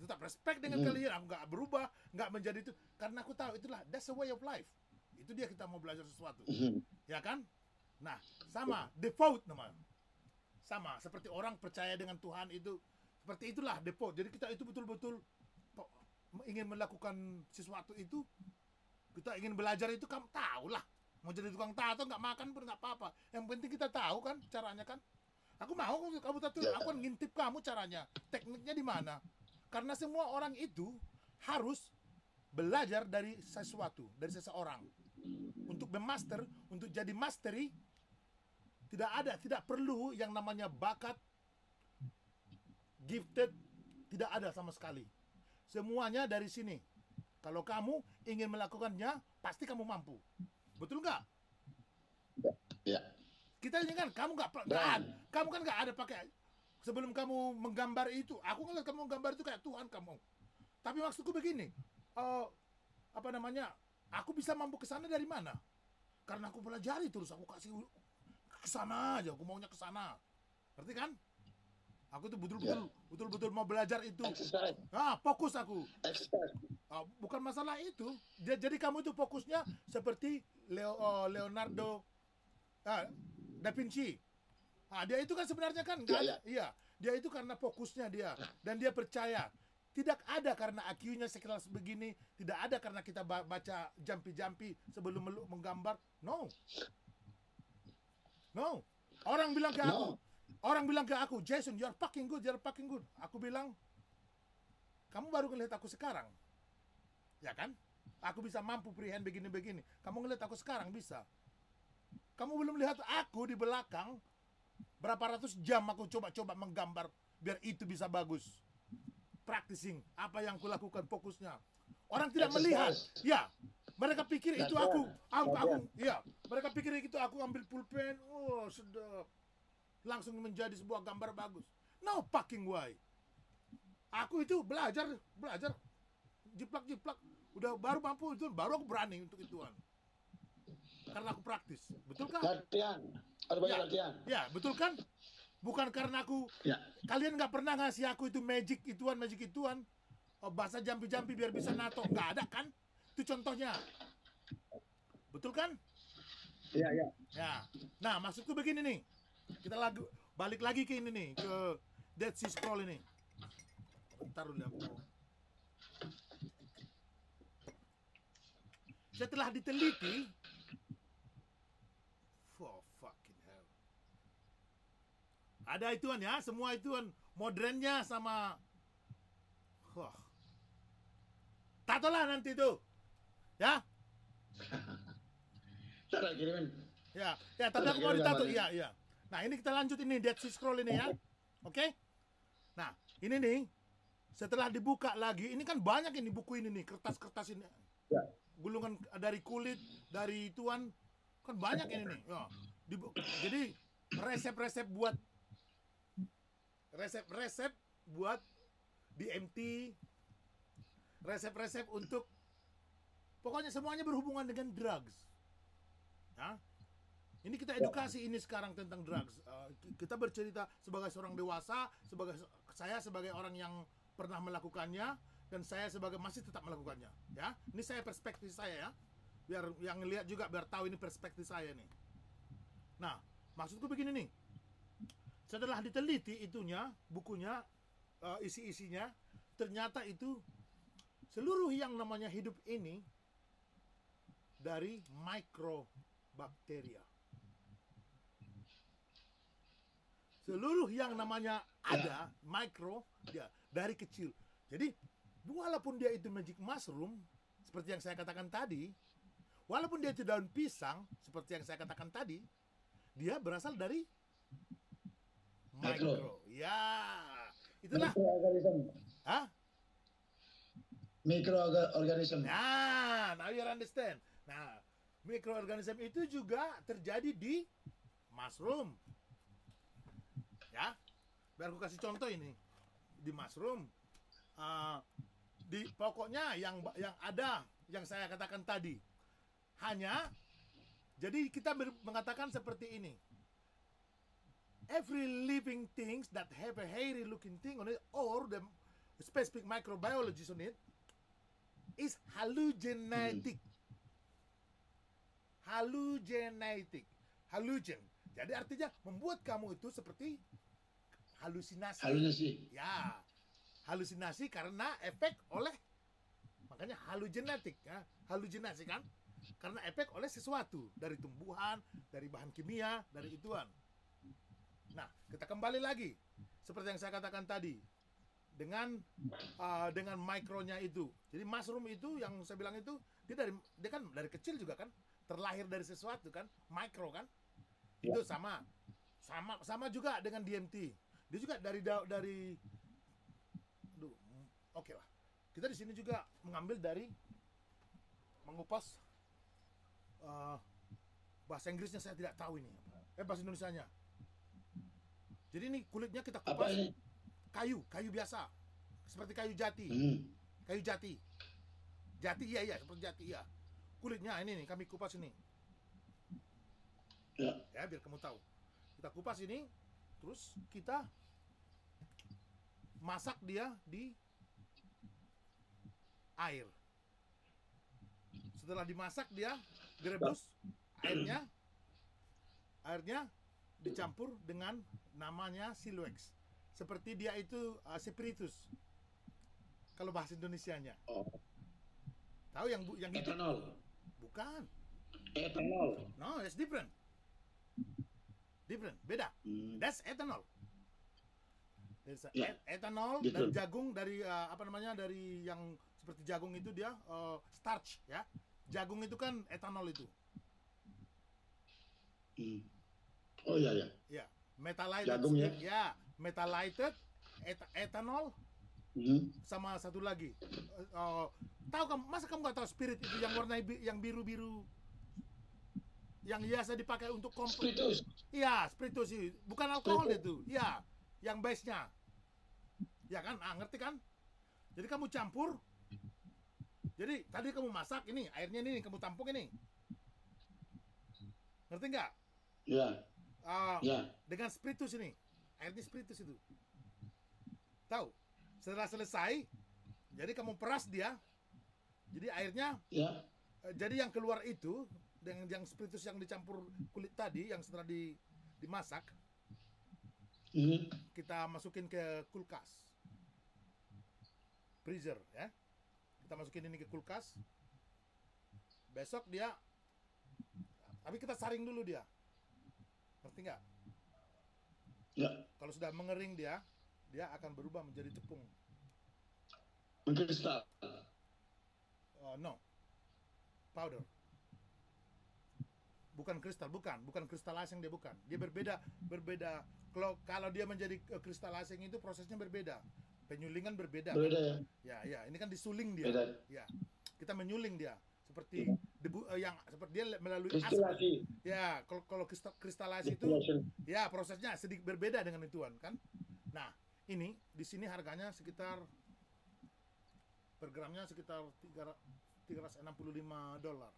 tetap respect dengan mm. kalian aku nggak berubah nggak menjadi itu karena aku tahu itulah that's a way of life itu dia kita mau belajar sesuatu hmm. ya kan nah sama default namanya sama seperti orang percaya dengan Tuhan itu seperti itulah default jadi kita itu betul-betul ingin melakukan sesuatu itu kita ingin belajar itu kamu tahu lah mau jadi tukang tato nggak makan pun nggak apa-apa yang penting kita tahu kan caranya kan Aku mau kamu tahu, yeah. aku ngintip kamu caranya. Tekniknya di mana? Karena semua orang itu harus belajar dari sesuatu, dari seseorang. Untuk memaster, untuk jadi mastery, tidak ada, tidak perlu yang namanya bakat, gifted, tidak ada sama sekali. Semuanya dari sini. Kalau kamu ingin melakukannya, pasti kamu mampu. Betul nggak? Ya. ya. Kita ini kan kamu nggak pelan, kamu kan nggak ada pakai sebelum kamu menggambar itu. Aku ngeliat kan kamu menggambar itu kayak Tuhan kamu. Tapi maksudku begini, uh, apa namanya? Aku bisa mampu ke sana dari mana? Karena aku pelajari terus, aku kasih ke sana aja, aku maunya ke sana. Ngerti kan? Aku tuh betul-betul yeah. betul-betul mau belajar itu. Ah, fokus aku. Expert. Ah, bukan masalah itu. Jadi kamu itu fokusnya seperti Leo, uh, Leonardo ah, Da Vinci. Ah dia itu kan sebenarnya kan enggak iya, ya, ya. iya dia itu karena fokusnya dia dan dia percaya tidak ada karena iq sekelas begini, tidak ada karena kita baca jampi-jampi sebelum menggambar. No. No. Orang bilang ke aku, orang bilang ke aku, Jason, you're fucking good, you're fucking good. Aku bilang, kamu baru ngelihat aku sekarang. Ya kan? Aku bisa mampu prehend begini-begini. Kamu ngelihat aku sekarang bisa. Kamu belum lihat aku di belakang berapa ratus jam aku coba-coba menggambar biar itu bisa bagus. Practicing apa yang kulakukan fokusnya. Orang tidak melihat. Ya, mereka pikir itu nah, aku, aku, nah, aku, ya, mereka pikir itu aku ambil pulpen, oh sudah langsung menjadi sebuah gambar bagus. No fucking way. Aku itu belajar, belajar, jiplak-jiplak, udah baru mampu itu, baru aku berani untuk ituan karena aku praktis. Betul kan? Latihan. Ada banyak ya. latihan. Ya, betul kan? Bukan karena aku. Ya. Kalian nggak pernah ngasih aku itu magic ituan, magic ituan. Oh, bahasa jampi-jampi biar bisa nato. Nggak ada kan? Itu contohnya. Betul kan? Iya, iya. Ya. Nah, maksudku begini nih. Kita lagu balik lagi ke ini nih, ke Dead Sea Scroll ini. Bentar dulu aku. Setelah diteliti, Ada ituan ya, semua ituan modernnya sama Wah. Tato lah nanti tuh. Ya. kirimin. Ya, ya tapi aku mau ditato. Iya, iya. Nah, ini kita lanjut ini Dead Sea Scroll ini ya. Oke? Nah, ini nih setelah dibuka lagi, ini kan banyak ini buku ini nih, kertas-kertas ini. Ya. Gulungan dari kulit, dari tuan kan banyak ini nih. Ya. Jadi resep-resep buat resep-resep buat di MT, resep-resep untuk pokoknya semuanya berhubungan dengan drugs. Nah, ini kita ya. edukasi ini sekarang tentang drugs. Hmm. Eh, kita bercerita sebagai seorang dewasa, sebagai saya sebagai orang yang pernah melakukannya dan saya sebagai masih tetap melakukannya, ya. Ini saya perspektif saya ya. Biar yang lihat juga biar tahu ini perspektif saya nih. Nah, maksudku begini nih setelah diteliti itunya bukunya uh, eh, isi isinya ternyata itu seluruh yang namanya hidup ini dari mikrobakteria seluruh yang namanya ada mikro ya dari kecil jadi walaupun dia itu magic mushroom seperti yang saya katakan tadi walaupun dia itu daun pisang seperti yang saya katakan tadi dia berasal dari Mikro. Ya. Itulah. mikroorganisme, Hah? mikroorganisme. Nah, now you understand. Nah, mikroorganisme itu juga terjadi di mushroom. Ya. Biar aku kasih contoh ini. Di mushroom uh, di pokoknya yang yang ada yang saya katakan tadi. Hanya jadi kita mengatakan seperti ini every living things that have a hairy looking thing on it or the specific microbiology on it is hallugenetic. Hmm. Halogenetic. Halogen. Jadi artinya membuat kamu itu seperti halusinasi. Halusinasi. Ya. Halusinasi karena efek oleh makanya halogenetik ya. Halusinasi kan? Karena efek oleh sesuatu dari tumbuhan, dari bahan kimia, dari ituan. Nah, kita kembali lagi seperti yang saya katakan tadi dengan uh, dengan mikronya itu. Jadi mushroom itu yang saya bilang itu dia dari dia kan dari kecil juga kan terlahir dari sesuatu kan mikro kan ya. itu sama sama sama juga dengan DMT. Dia juga dari dari aduh, oke okay lah. Kita di sini juga mengambil dari mengupas uh, bahasa Inggrisnya saya tidak tahu ini. Eh bahasa Indonesia nya jadi ini kulitnya kita kupas kayu, kayu biasa. Seperti kayu jati. Hmm. Kayu jati. Jati iya iya, seperti jati iya. Kulitnya ini nih kami kupas ini. Ya. ya, biar kamu tahu. Kita kupas ini, terus kita masak dia di air. Setelah dimasak dia direbus airnya airnya dicampur dengan namanya siluex. Seperti dia itu uh, spiritus. Kalau bahasa Indonesianya. Oh. Tahu yang bu yang etanol. Bukan. Etanol. No, it's different. Different, beda. Hmm. That's etanol. There's yeah. et etanol different. dan jagung dari uh, apa namanya dari yang seperti jagung itu dia uh, starch ya. Jagung itu kan etanol itu. Hmm Oh iya iya. Ya, Metalighted. Jagung, ya. ya, methylated et hmm. sama satu lagi. Uh, uh, tahu kamu masa kamu nggak tahu spirit itu yang warna bi yang biru-biru yang biasa dipakai untuk kompor? Spiritus. Iya, spiritus itu. Bukan alkohol spiritus. itu. Iya, yang base-nya. Ya kan? Ah, ngerti kan? Jadi kamu campur. Jadi tadi kamu masak ini, airnya ini kamu tampung ini. Ngerti nggak? Iya. Ah, ya. dengan spiritus ini air airnya spiritus itu tahu setelah selesai jadi kamu peras dia jadi airnya ya. Uh, jadi yang keluar itu dengan yang spiritus yang dicampur kulit tadi yang setelah di, dimasak mm. kita masukin ke kulkas freezer ya kita masukin ini ke kulkas besok dia tapi kita saring dulu dia Ngerti nggak? Nggak. Ya. Kalau sudah mengering dia, dia akan berubah menjadi tepung. Mengkristal. Uh, oh, no. Powder. Bukan kristal, bukan, bukan kristal asing dia bukan. Dia berbeda, berbeda. Kalau kalau dia menjadi eh, kristal asing itu prosesnya berbeda. Penyulingan berbeda. Kan? Berbeda ya. Ya, ya. Ini kan disuling dia. Beda. Ya. Kita menyuling dia seperti hmm. debu uh, yang seperti dia melalui kristalasi. Ya, kalau kalau kristal, kristalasi itu ya prosesnya sedikit berbeda dengan ituan kan. Nah, ini di sini harganya sekitar per gramnya sekitar puluh 365 dolar.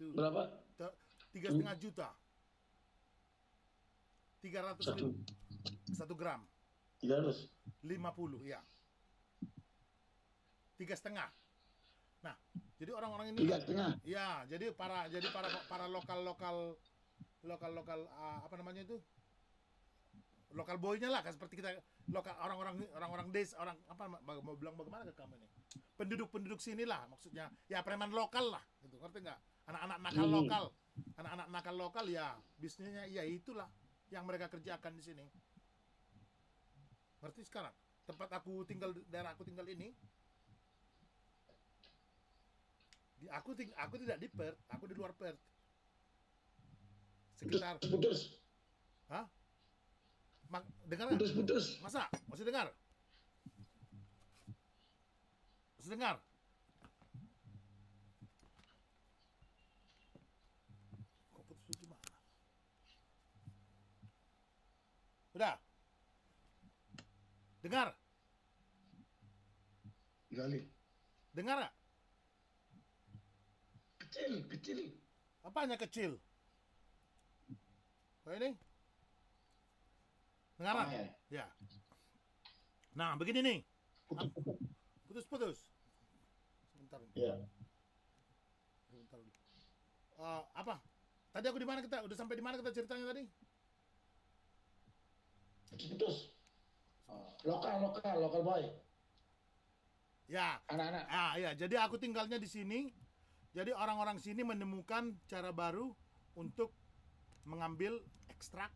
Berapa? Tiga setengah hmm. juta. Tiga ratus satu. satu gram. Tiga Lima puluh ya. Tiga setengah Nah, jadi orang-orang ini tiga Tengah. Ya, jadi para jadi para para lokal-lokal lokal-lokal uh, apa namanya itu? Lokal boynya lah kan seperti kita lokal orang-orang orang-orang des orang apa mau bilang bagaimana ke kamu ini? Penduduk-penduduk sini lah maksudnya. Ya preman lokal lah gitu. Ngerti nggak? Anak-anak nakal hmm. lokal. Anak-anak nakal lokal ya bisnisnya ya itulah yang mereka kerjakan di sini. Ngerti sekarang? Tempat aku tinggal daerah aku tinggal ini di, aku ting aku tidak di Perth, aku di luar Perth. Sekitar putus. Hah? Mak, dengar putus putus. Masa? Masih dengar? Masih dengar? Kok putus gimana? Udah. Dengar? Gali. Dengar gak? Kecil, kecil. Apanya kecil? Oh ini? Mengarah? Ah, ya. ya. Nah, begini nih. Putus-putus. Sebentar. Ya. Sebentar. Uh, apa? Tadi aku di mana kita? Udah sampai di mana kita ceritanya tadi? Putus. Lokal, lokal, lokal boy. Ya. Anak-anak. Ah, ya. Jadi aku tinggalnya di sini jadi orang-orang sini menemukan cara baru untuk mengambil ekstrak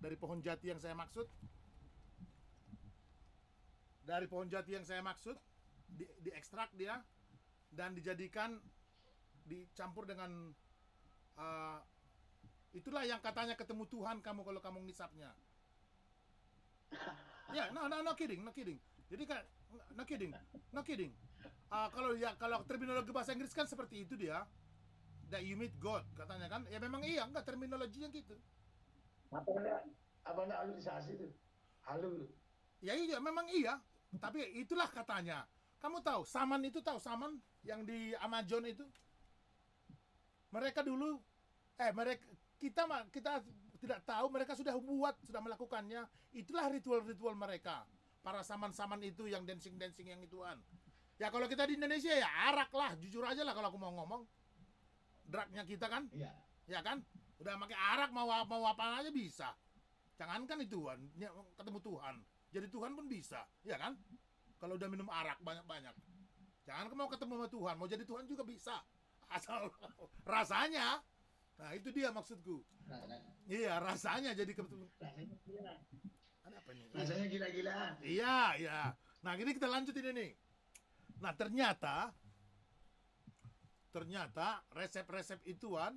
dari pohon jati yang saya maksud. Dari pohon jati yang saya maksud di, ekstrak dia dan dijadikan dicampur dengan uh, itulah yang katanya ketemu Tuhan kamu kalau kamu ngisapnya. Ya, yeah, no, no, no kidding, no kidding. Jadi kan, no kidding, no kidding uh, kalau ya kalau terminologi bahasa Inggris kan seperti itu dia that you meet God katanya kan ya memang iya enggak terminologinya gitu apa apanya halusinasi itu halu ya iya memang iya tapi itulah katanya kamu tahu saman itu tahu saman yang di Amazon itu mereka dulu eh mereka kita kita tidak tahu mereka sudah buat sudah melakukannya itulah ritual-ritual mereka para saman-saman itu yang dancing-dancing yang ituan Ya kalau kita di Indonesia ya arak lah, jujur aja lah kalau aku mau ngomong. draknya kita kan? Iya. Ya kan? Udah pakai arak mau apa mau apa aja bisa. jangan kan itu Tuhan, ketemu Tuhan. Jadi Tuhan pun bisa, ya kan? Kalau udah minum arak banyak-banyak. Jangan mau ketemu sama Tuhan, mau jadi Tuhan juga bisa. Asal rasanya. Nah, itu dia maksudku. Rasanya. Iya, rasanya jadi ketemu. Rasanya gila. Ada apa nih? Rasanya gila-gilaan. Iya, iya. Nah, ini kita lanjutin ini nih Nah ternyata ternyata resep-resep ituan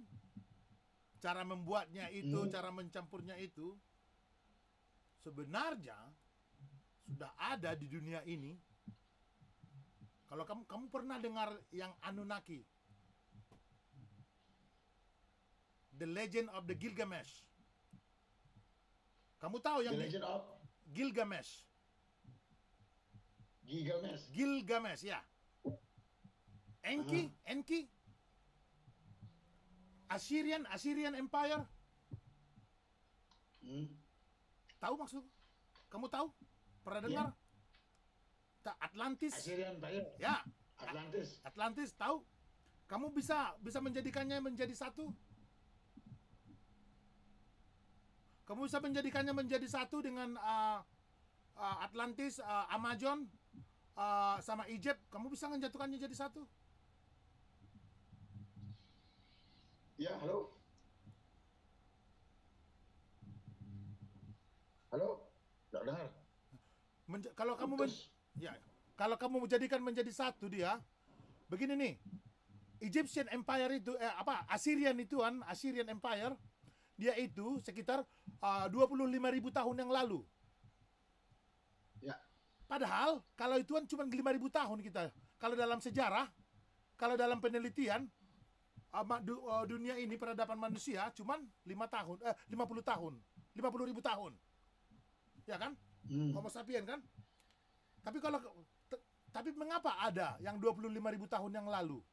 cara membuatnya itu, hmm. cara mencampurnya itu sebenarnya sudah ada di dunia ini. Kalau kamu kamu pernah dengar yang Anunnaki? The Legend of the Gilgamesh. Kamu tahu yang The Legend of Gilgamesh. Gilgamesh. Gilgamesh ya. Enki, hmm. Enki. Assyrian, Assyrian Empire. Hmm. Tahu maksud? Kamu tahu? Pernah iya. dengar? Yeah. Atlantis. Assyrian Empire. Ya. Atlantis. Atlantis tahu? Kamu bisa bisa menjadikannya menjadi satu? Kamu bisa menjadikannya menjadi satu dengan uh, uh, Atlantis, uh, Amazon, uh, sama Egypt, kamu bisa menjatuhkannya jadi satu? Ya, halo. Halo, tidak dengar. Menja kalau kamu men ya, kalau kamu menjadikan menjadi satu dia, begini nih, Egyptian Empire itu eh, apa Assyrian itu kan Assyrian Empire dia itu sekitar eh, uh, 25.000 tahun yang lalu Padahal kalau itu kan cuma 5000 tahun kita. Kalau dalam sejarah, kalau dalam penelitian e, dunia ini peradaban manusia cuma 5 tahun eh 50 tahun. 50.000 tahun. Ya kan? Hmm. Homo sapien kan? Tapi kalau tapi mengapa ada yang 25.000 tahun yang lalu?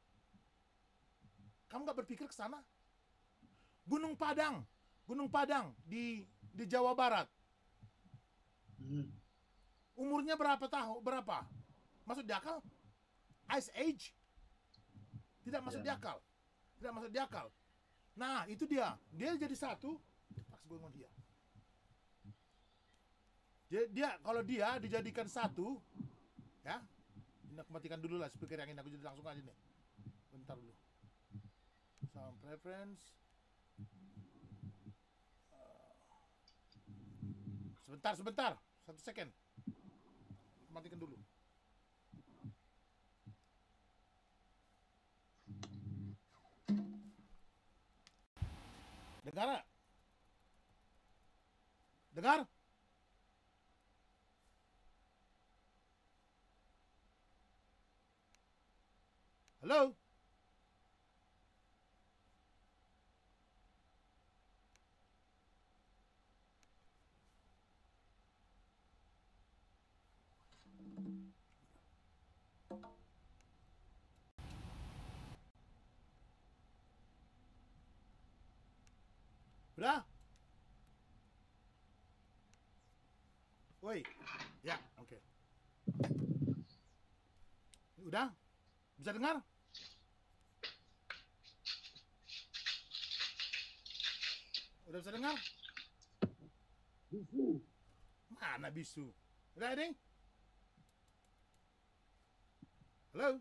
Kamu nggak berpikir ke sana? Gunung Padang, Gunung Padang di di Jawa Barat. Hmm Umurnya berapa tahun? Berapa? Masuk di akal? Ice Age? Tidak masuk yeah. di iya. Tidak masuk di akal. Nah, itu dia. Dia jadi satu. Pas gue mau dia. Dia, dia kalau dia dijadikan satu, ya. Ini aku matikan dulu lah speaker yang ini aku jadi langsung aja nih. Bentar dulu. Sound preference. Eh, sebentar, sebentar. Satu second matikan dulu Udah? Woi. Ya, oke. Okay. Udah? Bisa dengar? Udah bisa dengar? Bisu. Mana bisu? Udah, Ding? Hello?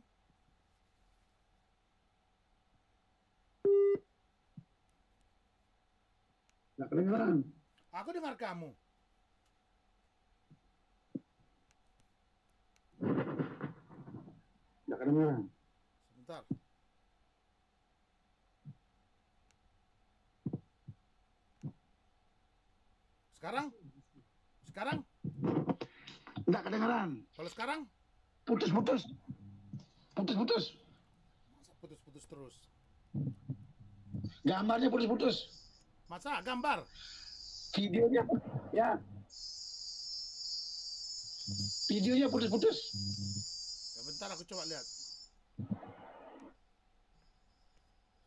Nggak kedengeran. Aku dengar kamu. Nggak kedengeran. Sebentar. Sekarang? Sekarang? Nggak kedengeran. Kalau sekarang? Putus-putus putus-putus putus-putus terus gambarnya putus-putus masa gambar videonya ya videonya putus-putus ya bentar aku coba lihat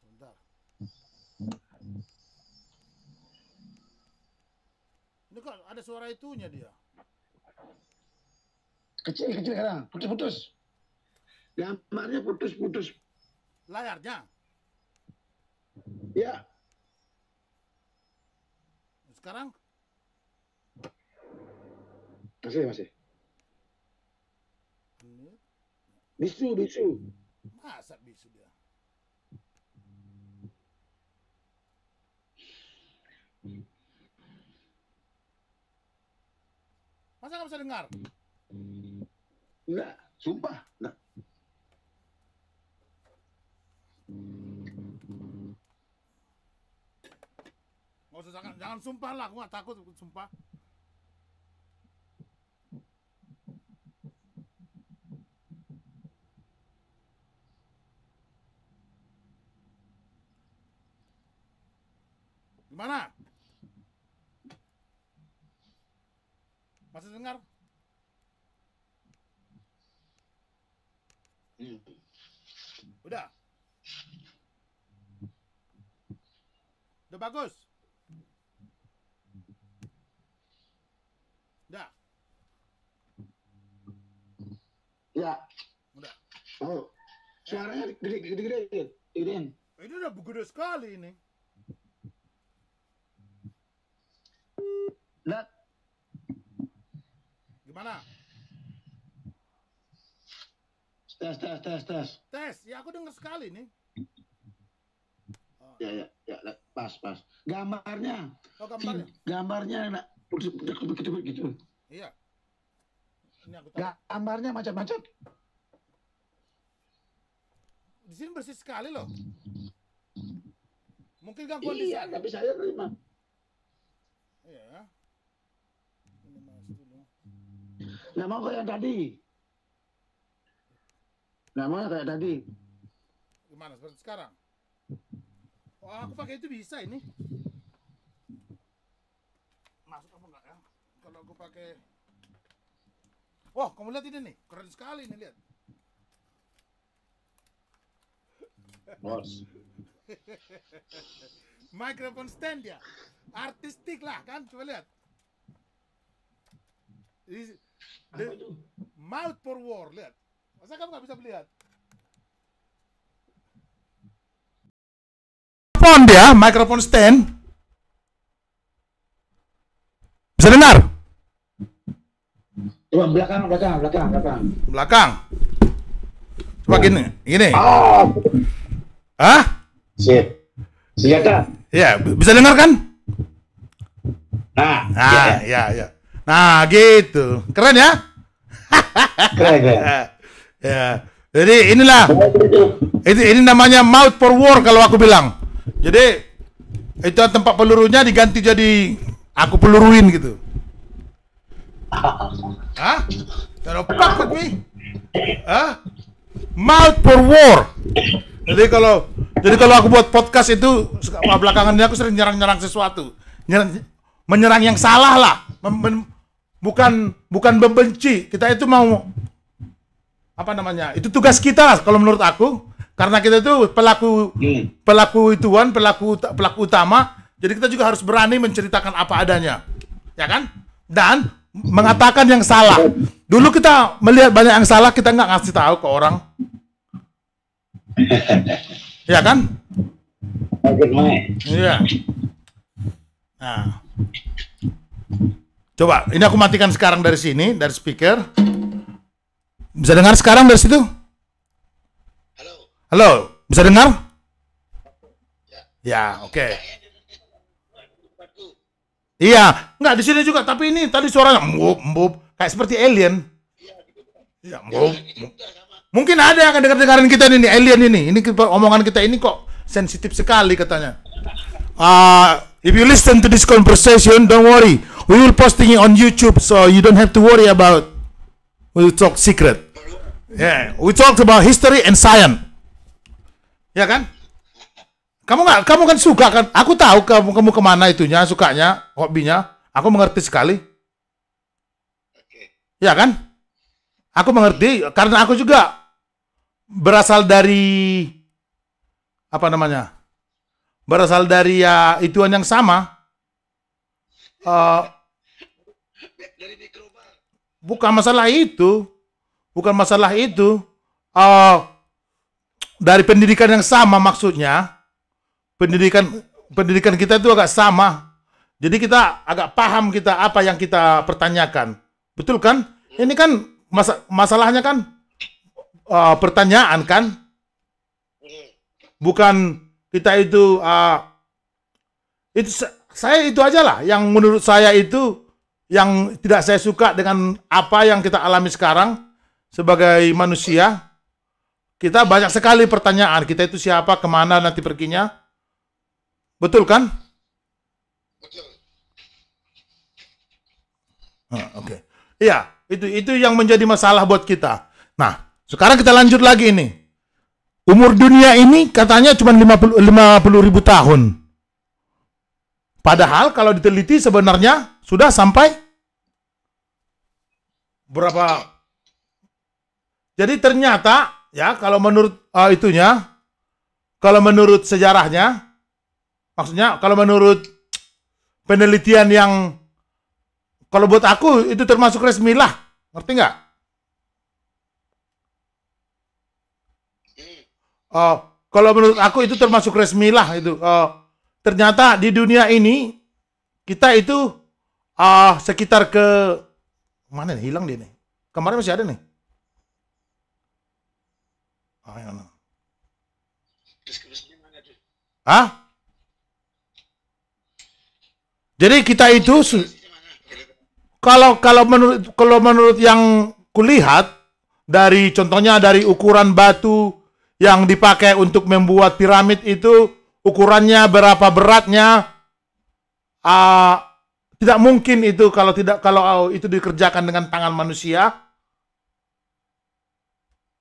bentar ini kok ada suara itunya dia kecil kecil sekarang putus-putus Gambarnya putus-putus. Layarnya? Ya. Sekarang? Masih, masih. Bisu, bisu. Masa bisu dia? Masa nggak bisa dengar? Enggak, sumpah. enggak. Nggak usah jangan, jangan sumpah lah, aku nggak takut sumpah. Gimana? Masih dengar? Hmm. Udah. Udah bagus. Udah. Ya. Udah. Oh. Suaranya eh. gede gede gede gede. Eh, ini udah gede sekali ini. Nat. Gimana? Tes tes tes tes. Tes, ya aku dengar sekali nih ya ya ya pas pas gambarnya oh, gambarnya gambarnya enak begitu begitu begitu iya ini aku tahu. gambarnya macam-macam di sini bersih sekali loh mungkin gangguan iya di tapi saya terima iya ini mas dulu mau kayak tadi nggak mau kayak tadi gimana seperti sekarang Wah, aku pakai itu bisa ini. Masuk apa enggak ya? Kalau aku pakai Wah, kamu lihat ini nih, keren sekali ini lihat. Bos. Microphone stand ya. Artistik lah kan, coba lihat. Is, mouth for war, lihat. Masa kamu nggak bisa melihat? mikrofon dia, mikrofon stand. Bisa dengar? Coba belakang, belakang, belakang, belakang. Belakang. Coba gini, gini. Oh. Hah? Sip. Senjata. Ya, bisa dengar kan? Nah, nah ya, ya, ya. ya. Nah, gitu. Keren ya? keren, keren. ya. Jadi inilah itu ini namanya mouth for war kalau aku bilang. Jadi itu tempat pelurunya diganti jadi aku peluruin gitu. Hah? Kalau fuck with me? Mouth for war. Jadi kalau jadi kalau aku buat podcast itu belakangan ini aku sering nyerang-nyerang sesuatu. Nyerang, menyerang yang salah lah. Mem, mem, bukan bukan membenci. Kita itu mau apa namanya? Itu tugas kita kalau menurut aku karena kita itu pelaku hmm. pelaku ituan, pelaku pelaku utama, jadi kita juga harus berani menceritakan apa adanya. Ya kan? Dan mengatakan yang salah. Dulu kita melihat banyak yang salah, kita nggak ngasih tahu ke orang. ya kan? Iya. Nah. Coba, ini aku matikan sekarang dari sini, dari speaker. Bisa dengar sekarang dari situ? Halo, bisa dengar? Ya, ya nah, oke. Okay. Ya. Iya, enggak di sini juga. Tapi ini tadi suaranya mbup mbup kayak seperti alien. Iya, gitu. iya mbup. Iya, gitu Mungkin ada yang akan dengar dengarin kita ini alien ini. Ini omongan kita ini kok sensitif sekali katanya. Uh, if you listen to this conversation, don't worry. We will posting it on YouTube, so you don't have to worry about we we'll talk secret. Yeah, we talked about history and science. Ya kan? Kamu nggak, kamu kan suka kan? Aku tahu kamu kamu kemana itunya, sukanya, hobinya. Aku mengerti sekali. Ya kan? Aku mengerti karena aku juga berasal dari apa namanya? Berasal dari ya ituan yang sama. Uh, bukan masalah itu, bukan masalah itu. Uh, dari pendidikan yang sama maksudnya pendidikan pendidikan kita itu agak sama jadi kita agak paham kita apa yang kita pertanyakan betul kan ini kan masa masalahnya kan uh, pertanyaan kan bukan kita itu uh, itu saya itu aja lah yang menurut saya itu yang tidak saya suka dengan apa yang kita alami sekarang sebagai manusia kita banyak sekali pertanyaan. Kita itu siapa, kemana nanti perginya. Betul kan? Betul. Ah, oke. okay. Iya, itu itu yang menjadi masalah buat kita. Nah, sekarang kita lanjut lagi ini. Umur dunia ini katanya cuma 50, 50 ribu tahun. Padahal kalau diteliti sebenarnya sudah sampai berapa? Jadi ternyata ya kalau menurut uh, itunya kalau menurut sejarahnya maksudnya kalau menurut penelitian yang kalau buat aku itu termasuk resmi lah ngerti nggak uh, kalau menurut aku itu termasuk resmi lah itu uh, ternyata di dunia ini kita itu uh, sekitar ke mana nih hilang dia nih kemarin masih ada nih Hah? Jadi kita itu kalau kalau menurut kalau menurut yang kulihat dari contohnya dari ukuran batu yang dipakai untuk membuat piramid itu ukurannya berapa beratnya uh, tidak mungkin itu kalau tidak kalau oh, itu dikerjakan dengan tangan manusia.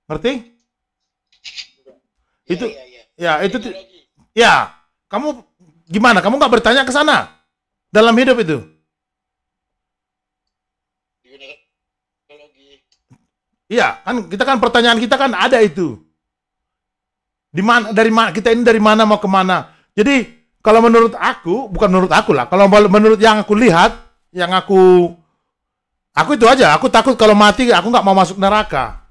Ngerti? Iya, iya, iya. Ya, itu ya, ya. ya itu Teknologi. ya kamu gimana kamu nggak bertanya ke sana dalam hidup itu Iya, kan kita kan pertanyaan kita kan ada itu. Di mana dari mana kita ini dari mana mau kemana? Jadi kalau menurut aku, bukan menurut aku lah. Kalau menurut yang aku lihat, yang aku aku itu aja. Aku takut kalau mati, aku nggak mau masuk neraka.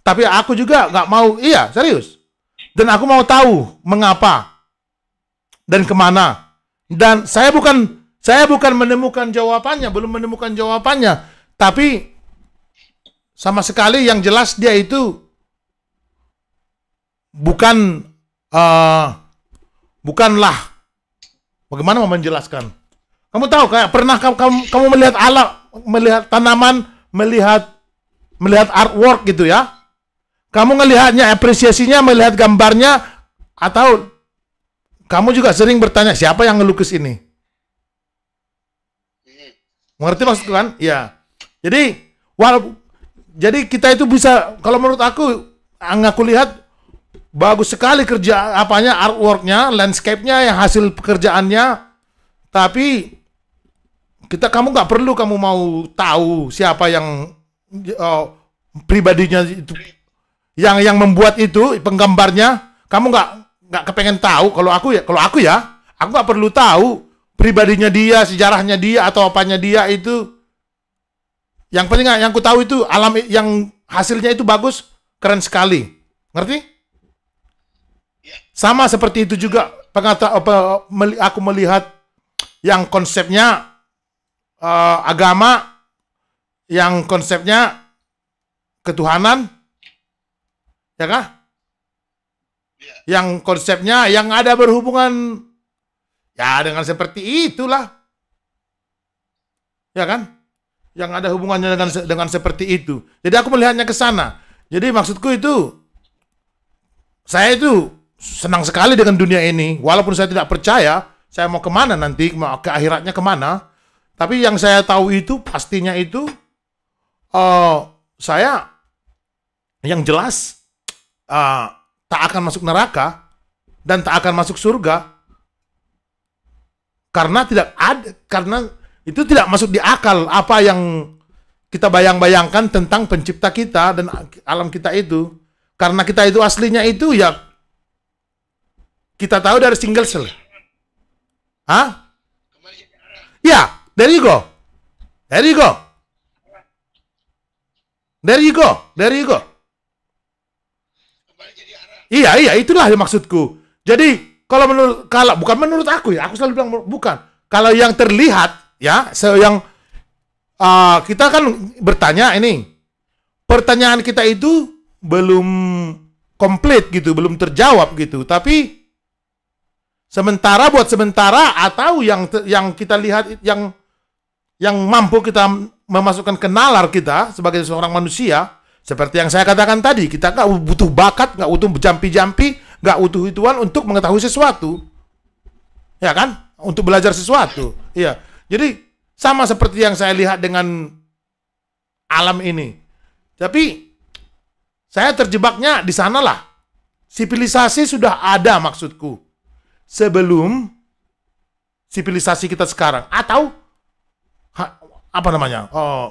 Tapi aku juga nggak mau. Iya, serius. Dan aku mau tahu mengapa dan kemana. Dan saya bukan saya bukan menemukan jawabannya, belum menemukan jawabannya. Tapi sama sekali yang jelas dia itu bukan uh, bukanlah bagaimana mau menjelaskan. Kamu tahu kayak pernah kamu kamu, kamu melihat alam, melihat tanaman, melihat melihat artwork gitu ya? Kamu ngelihatnya, apresiasinya, melihat gambarnya, atau kamu juga sering bertanya siapa yang ngelukis ini? Mengerti maksudku kan? Ya. Jadi, wal, jadi kita itu bisa, kalau menurut aku, yang aku lihat bagus sekali kerja apanya artworknya, landscape-nya, yang hasil pekerjaannya. Tapi kita kamu nggak perlu kamu mau tahu siapa yang oh, pribadinya itu yang yang membuat itu penggambarnya kamu nggak nggak kepengen tahu kalau aku ya kalau aku ya aku nggak perlu tahu pribadinya dia sejarahnya dia atau apanya dia itu yang penting yang ku tahu itu alam yang hasilnya itu bagus keren sekali ngerti sama seperti itu juga pengata apa aku melihat yang konsepnya uh, agama yang konsepnya ketuhanan ya kah? Ya. Yang konsepnya yang ada berhubungan ya dengan seperti itulah. Ya kan? Yang ada hubungannya dengan dengan seperti itu. Jadi aku melihatnya ke sana. Jadi maksudku itu saya itu senang sekali dengan dunia ini. Walaupun saya tidak percaya, saya mau kemana nanti, mau ke akhiratnya kemana. Tapi yang saya tahu itu pastinya itu uh, saya yang jelas uh, tak akan masuk neraka dan tak akan masuk surga karena tidak ada karena itu tidak masuk di akal apa yang kita bayang-bayangkan tentang pencipta kita dan alam kita itu karena kita itu aslinya itu ya kita tahu dari single cell Hah? Ya, there you go. There you go. There you go. There you go. Iya, iya, itulah yang maksudku. Jadi, kalau menurut kalau bukan menurut aku ya, aku selalu bilang bukan. Kalau yang terlihat ya, yang uh, kita kan bertanya ini. Pertanyaan kita itu belum komplit gitu, belum terjawab gitu. Tapi sementara buat sementara atau yang yang kita lihat yang yang mampu kita memasukkan ke nalar kita sebagai seorang manusia seperti yang saya katakan tadi, kita nggak butuh bakat, nggak butuh jampi-jampi, nggak butuh ituan untuk mengetahui sesuatu. Ya kan? Untuk belajar sesuatu. Iya. Jadi sama seperti yang saya lihat dengan alam ini. Tapi saya terjebaknya di sanalah. Sipilisasi sudah ada maksudku. Sebelum sipilisasi kita sekarang atau ha, apa namanya? Oh,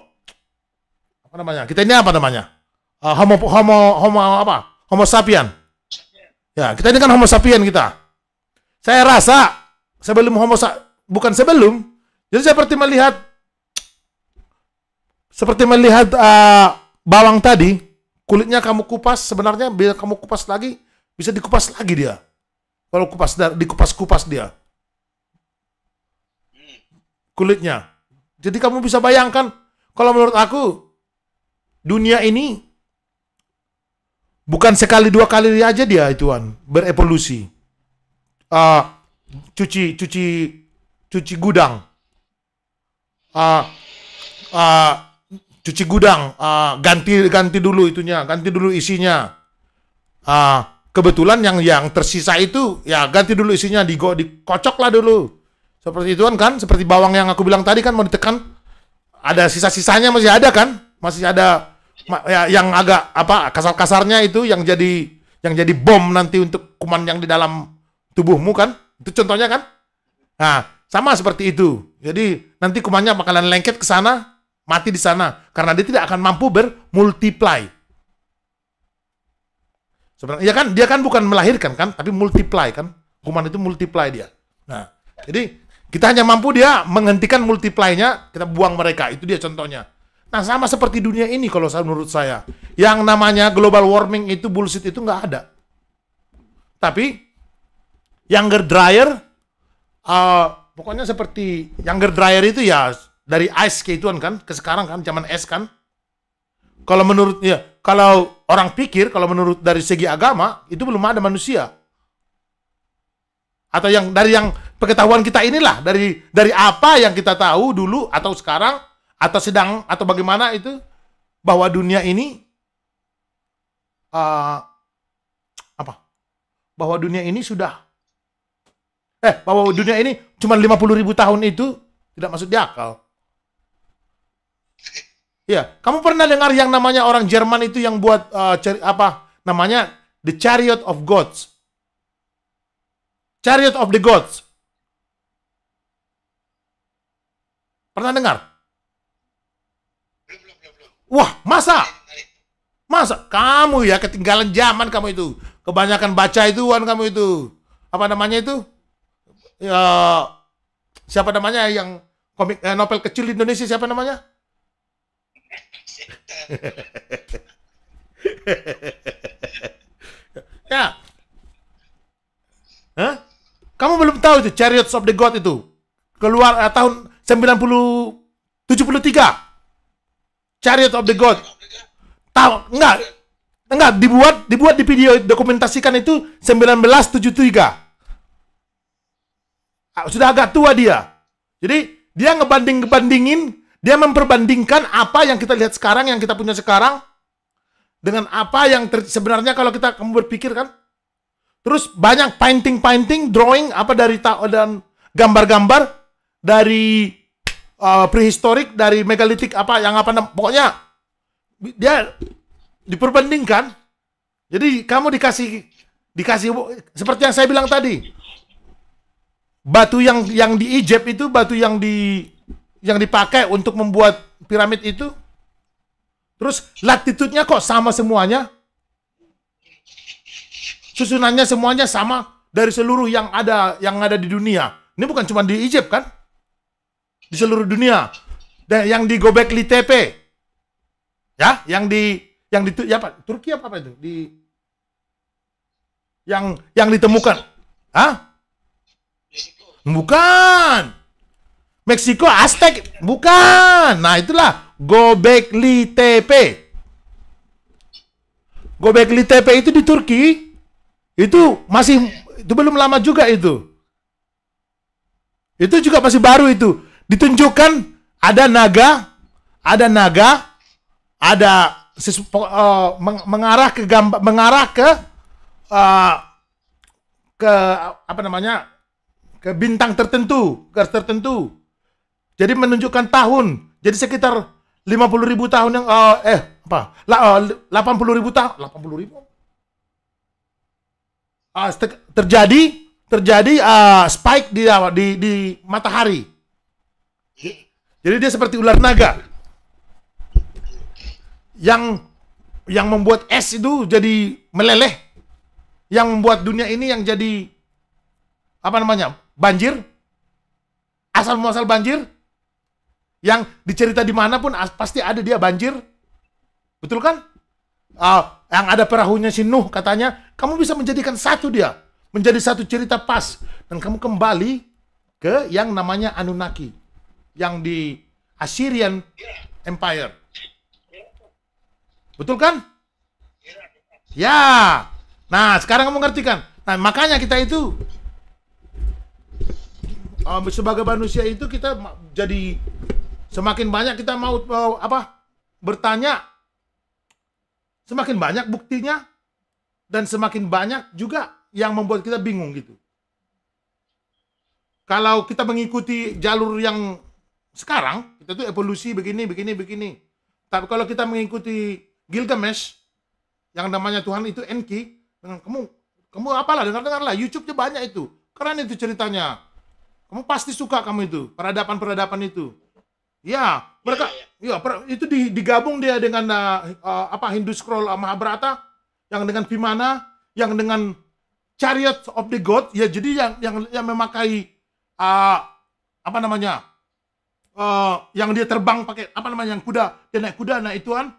apa namanya? Kita ini apa namanya? uh, homo homo homo apa? Homo sapien. Ya, kita ini kan homo sapien kita. Saya rasa sebelum homo sa bukan sebelum, jadi seperti melihat seperti melihat uh, bawang tadi, kulitnya kamu kupas, sebenarnya bila kamu kupas lagi bisa dikupas lagi dia. Kalau kupas dikupas-kupas dia. Kulitnya. Jadi kamu bisa bayangkan kalau menurut aku dunia ini Bukan sekali dua kali aja dia ituan berevolusi. Uh, cuci cuci cuci gudang. Uh, uh, cuci gudang, uh, ganti ganti dulu itunya, ganti dulu isinya. Uh, kebetulan yang yang tersisa itu ya ganti dulu isinya, digo dikocok lah dulu. Seperti itu kan kan, seperti bawang yang aku bilang tadi kan mau ditekan ada sisa-sisanya masih ada kan? Masih ada ya, yang agak apa kasar-kasarnya itu yang jadi yang jadi bom nanti untuk kuman yang di dalam tubuhmu kan? Itu contohnya kan? Nah, sama seperti itu. Jadi nanti kumannya bakalan lengket ke sana, mati di sana karena dia tidak akan mampu bermultiply. Sebenarnya ya kan dia kan bukan melahirkan kan, tapi multiply kan. Kuman itu multiply dia. Nah, jadi kita hanya mampu dia menghentikan multiply-nya, kita buang mereka. Itu dia contohnya. Nah sama seperti dunia ini kalau saya menurut saya, yang namanya global warming itu bullshit itu nggak ada. Tapi younger dryer, uh, pokoknya seperti younger dryer itu ya dari ice ke ituan kan, ke sekarang kan, zaman es kan. Kalau menurut ya, kalau orang pikir, kalau menurut dari segi agama itu belum ada manusia. Atau yang dari yang pengetahuan kita inilah dari dari apa yang kita tahu dulu atau sekarang atau sedang atau bagaimana itu bahwa dunia ini uh, apa? Bahwa dunia ini sudah eh bahwa dunia ini cuma 50 ribu tahun itu tidak masuk di akal. ya kamu pernah dengar yang namanya orang Jerman itu yang buat uh, cari, apa namanya The Chariot of Gods. Chariot of the Gods. Pernah dengar? Wah, masa? Masa? Kamu ya ketinggalan zaman kamu itu. Kebanyakan baca itu, wan kamu itu. Apa namanya itu? Ya, siapa namanya yang komik eh, novel kecil di Indonesia siapa namanya? ya. Hah? Kamu belum tahu itu Chariots of the God itu keluar eh, tahun 90 73. Chariot of the God. Tahu enggak? Enggak dibuat dibuat di video dokumentasikan itu 1973. Ah, sudah agak tua dia. Jadi dia ngebanding-bandingin, dia memperbandingkan apa yang kita lihat sekarang, yang kita punya sekarang dengan apa yang sebenarnya kalau kita kamu berpikir kan. Terus banyak painting-painting, drawing apa dari dan gambar-gambar dari uh, prehistorik dari megalitik apa yang apa pokoknya dia diperbandingkan. Jadi kamu dikasih dikasih seperti yang saya bilang tadi. Batu yang yang di Egypt itu batu yang di yang dipakai untuk membuat piramid itu Terus latitudenya kok sama semuanya? Susunannya semuanya sama dari seluruh yang ada yang ada di dunia. Ini bukan cuma di Egypt kan? di seluruh dunia dan yang di di Tepe, ya yang di yang di ya apa Turki apa, apa itu di yang yang ditemukan ah bukan Meksiko Aztec bukan nah itulah Gobekli Tepe Gobekli Tepe itu di Turki itu masih itu belum lama juga itu itu juga masih baru itu ditunjukkan ada naga, ada naga, ada uh, mengarah ke gambar, mengarah ke uh, ke apa namanya ke bintang tertentu, garis tertentu. Jadi menunjukkan tahun. Jadi sekitar 50 ribu tahun yang uh, eh apa? La, uh, 80 ribu tahun, 80 ribu. Uh, terjadi terjadi uh, spike di di di matahari jadi dia seperti ular naga. Yang yang membuat es itu jadi meleleh. Yang membuat dunia ini yang jadi apa namanya? banjir. Asal muasal banjir. Yang dicerita dimanapun pasti ada dia banjir. Betul kan? Uh, yang ada perahunya si Nuh katanya, kamu bisa menjadikan satu dia. Menjadi satu cerita pas. Dan kamu kembali ke yang namanya Anunnaki yang di Assyrian Empire. Betul kan? Ya. Nah, sekarang kamu ngerti kan? Nah, makanya kita itu um, sebagai manusia itu kita jadi semakin banyak kita mau mau apa? bertanya semakin banyak buktinya dan semakin banyak juga yang membuat kita bingung gitu. Kalau kita mengikuti jalur yang sekarang kita tuh evolusi begini begini begini tapi kalau kita mengikuti Gilgamesh yang namanya Tuhan itu Enki dengan kamu kamu apalah dengar dengarlah YouTube nya banyak itu keren itu ceritanya kamu pasti suka kamu itu peradaban peradaban itu ya mereka ya, ya. ya per, itu digabung dia dengan uh, apa Hindu Scroll uh, Mahabharata yang dengan Vimana yang dengan Chariot of the God ya jadi yang yang yang memakai uh, apa namanya Eh, yang dia terbang pakai apa namanya yang kuda dia naik kuda nah itu kan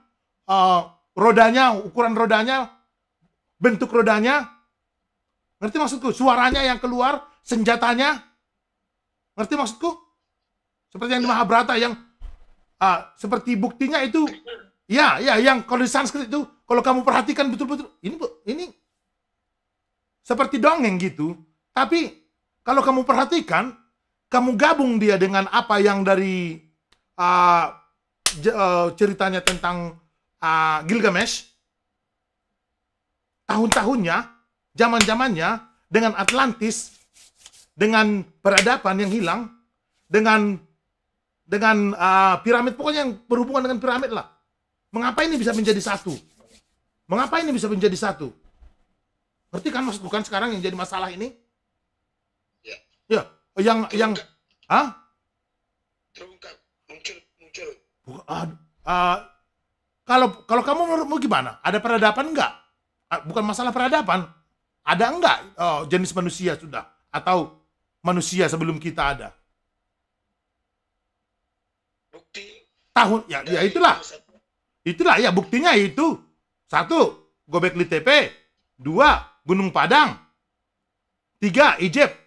uh, eh, rodanya ukuran rodanya bentuk rodanya ngerti maksudku suaranya yang keluar senjatanya ngerti maksudku seperti yang di Mahabharata yang uh, seperti buktinya itu ya ya yang kalau di Sanskrit itu kalau kamu perhatikan betul-betul ini ini seperti dongeng gitu tapi kalau kamu perhatikan kamu gabung dia dengan apa yang dari uh, ceritanya tentang uh, Gilgamesh, tahun-tahunnya, zaman-zamannya, dengan Atlantis, dengan peradaban yang hilang, dengan dengan uh, piramid, pokoknya yang berhubungan dengan piramid lah. Mengapa ini bisa menjadi satu? Mengapa ini bisa menjadi satu? Berarti kan maksud bukan sekarang yang jadi masalah ini? yang terungkap. yang ah terungkap muncul muncul uh, uh, kalau kalau kamu menurutmu gimana ada peradaban enggak ah, bukan masalah peradaban ada enggak uh, oh, jenis manusia sudah atau manusia sebelum kita ada bukti tahun ya ya itulah itulah ya buktinya itu satu Gobekli TP dua Gunung Padang tiga Ijep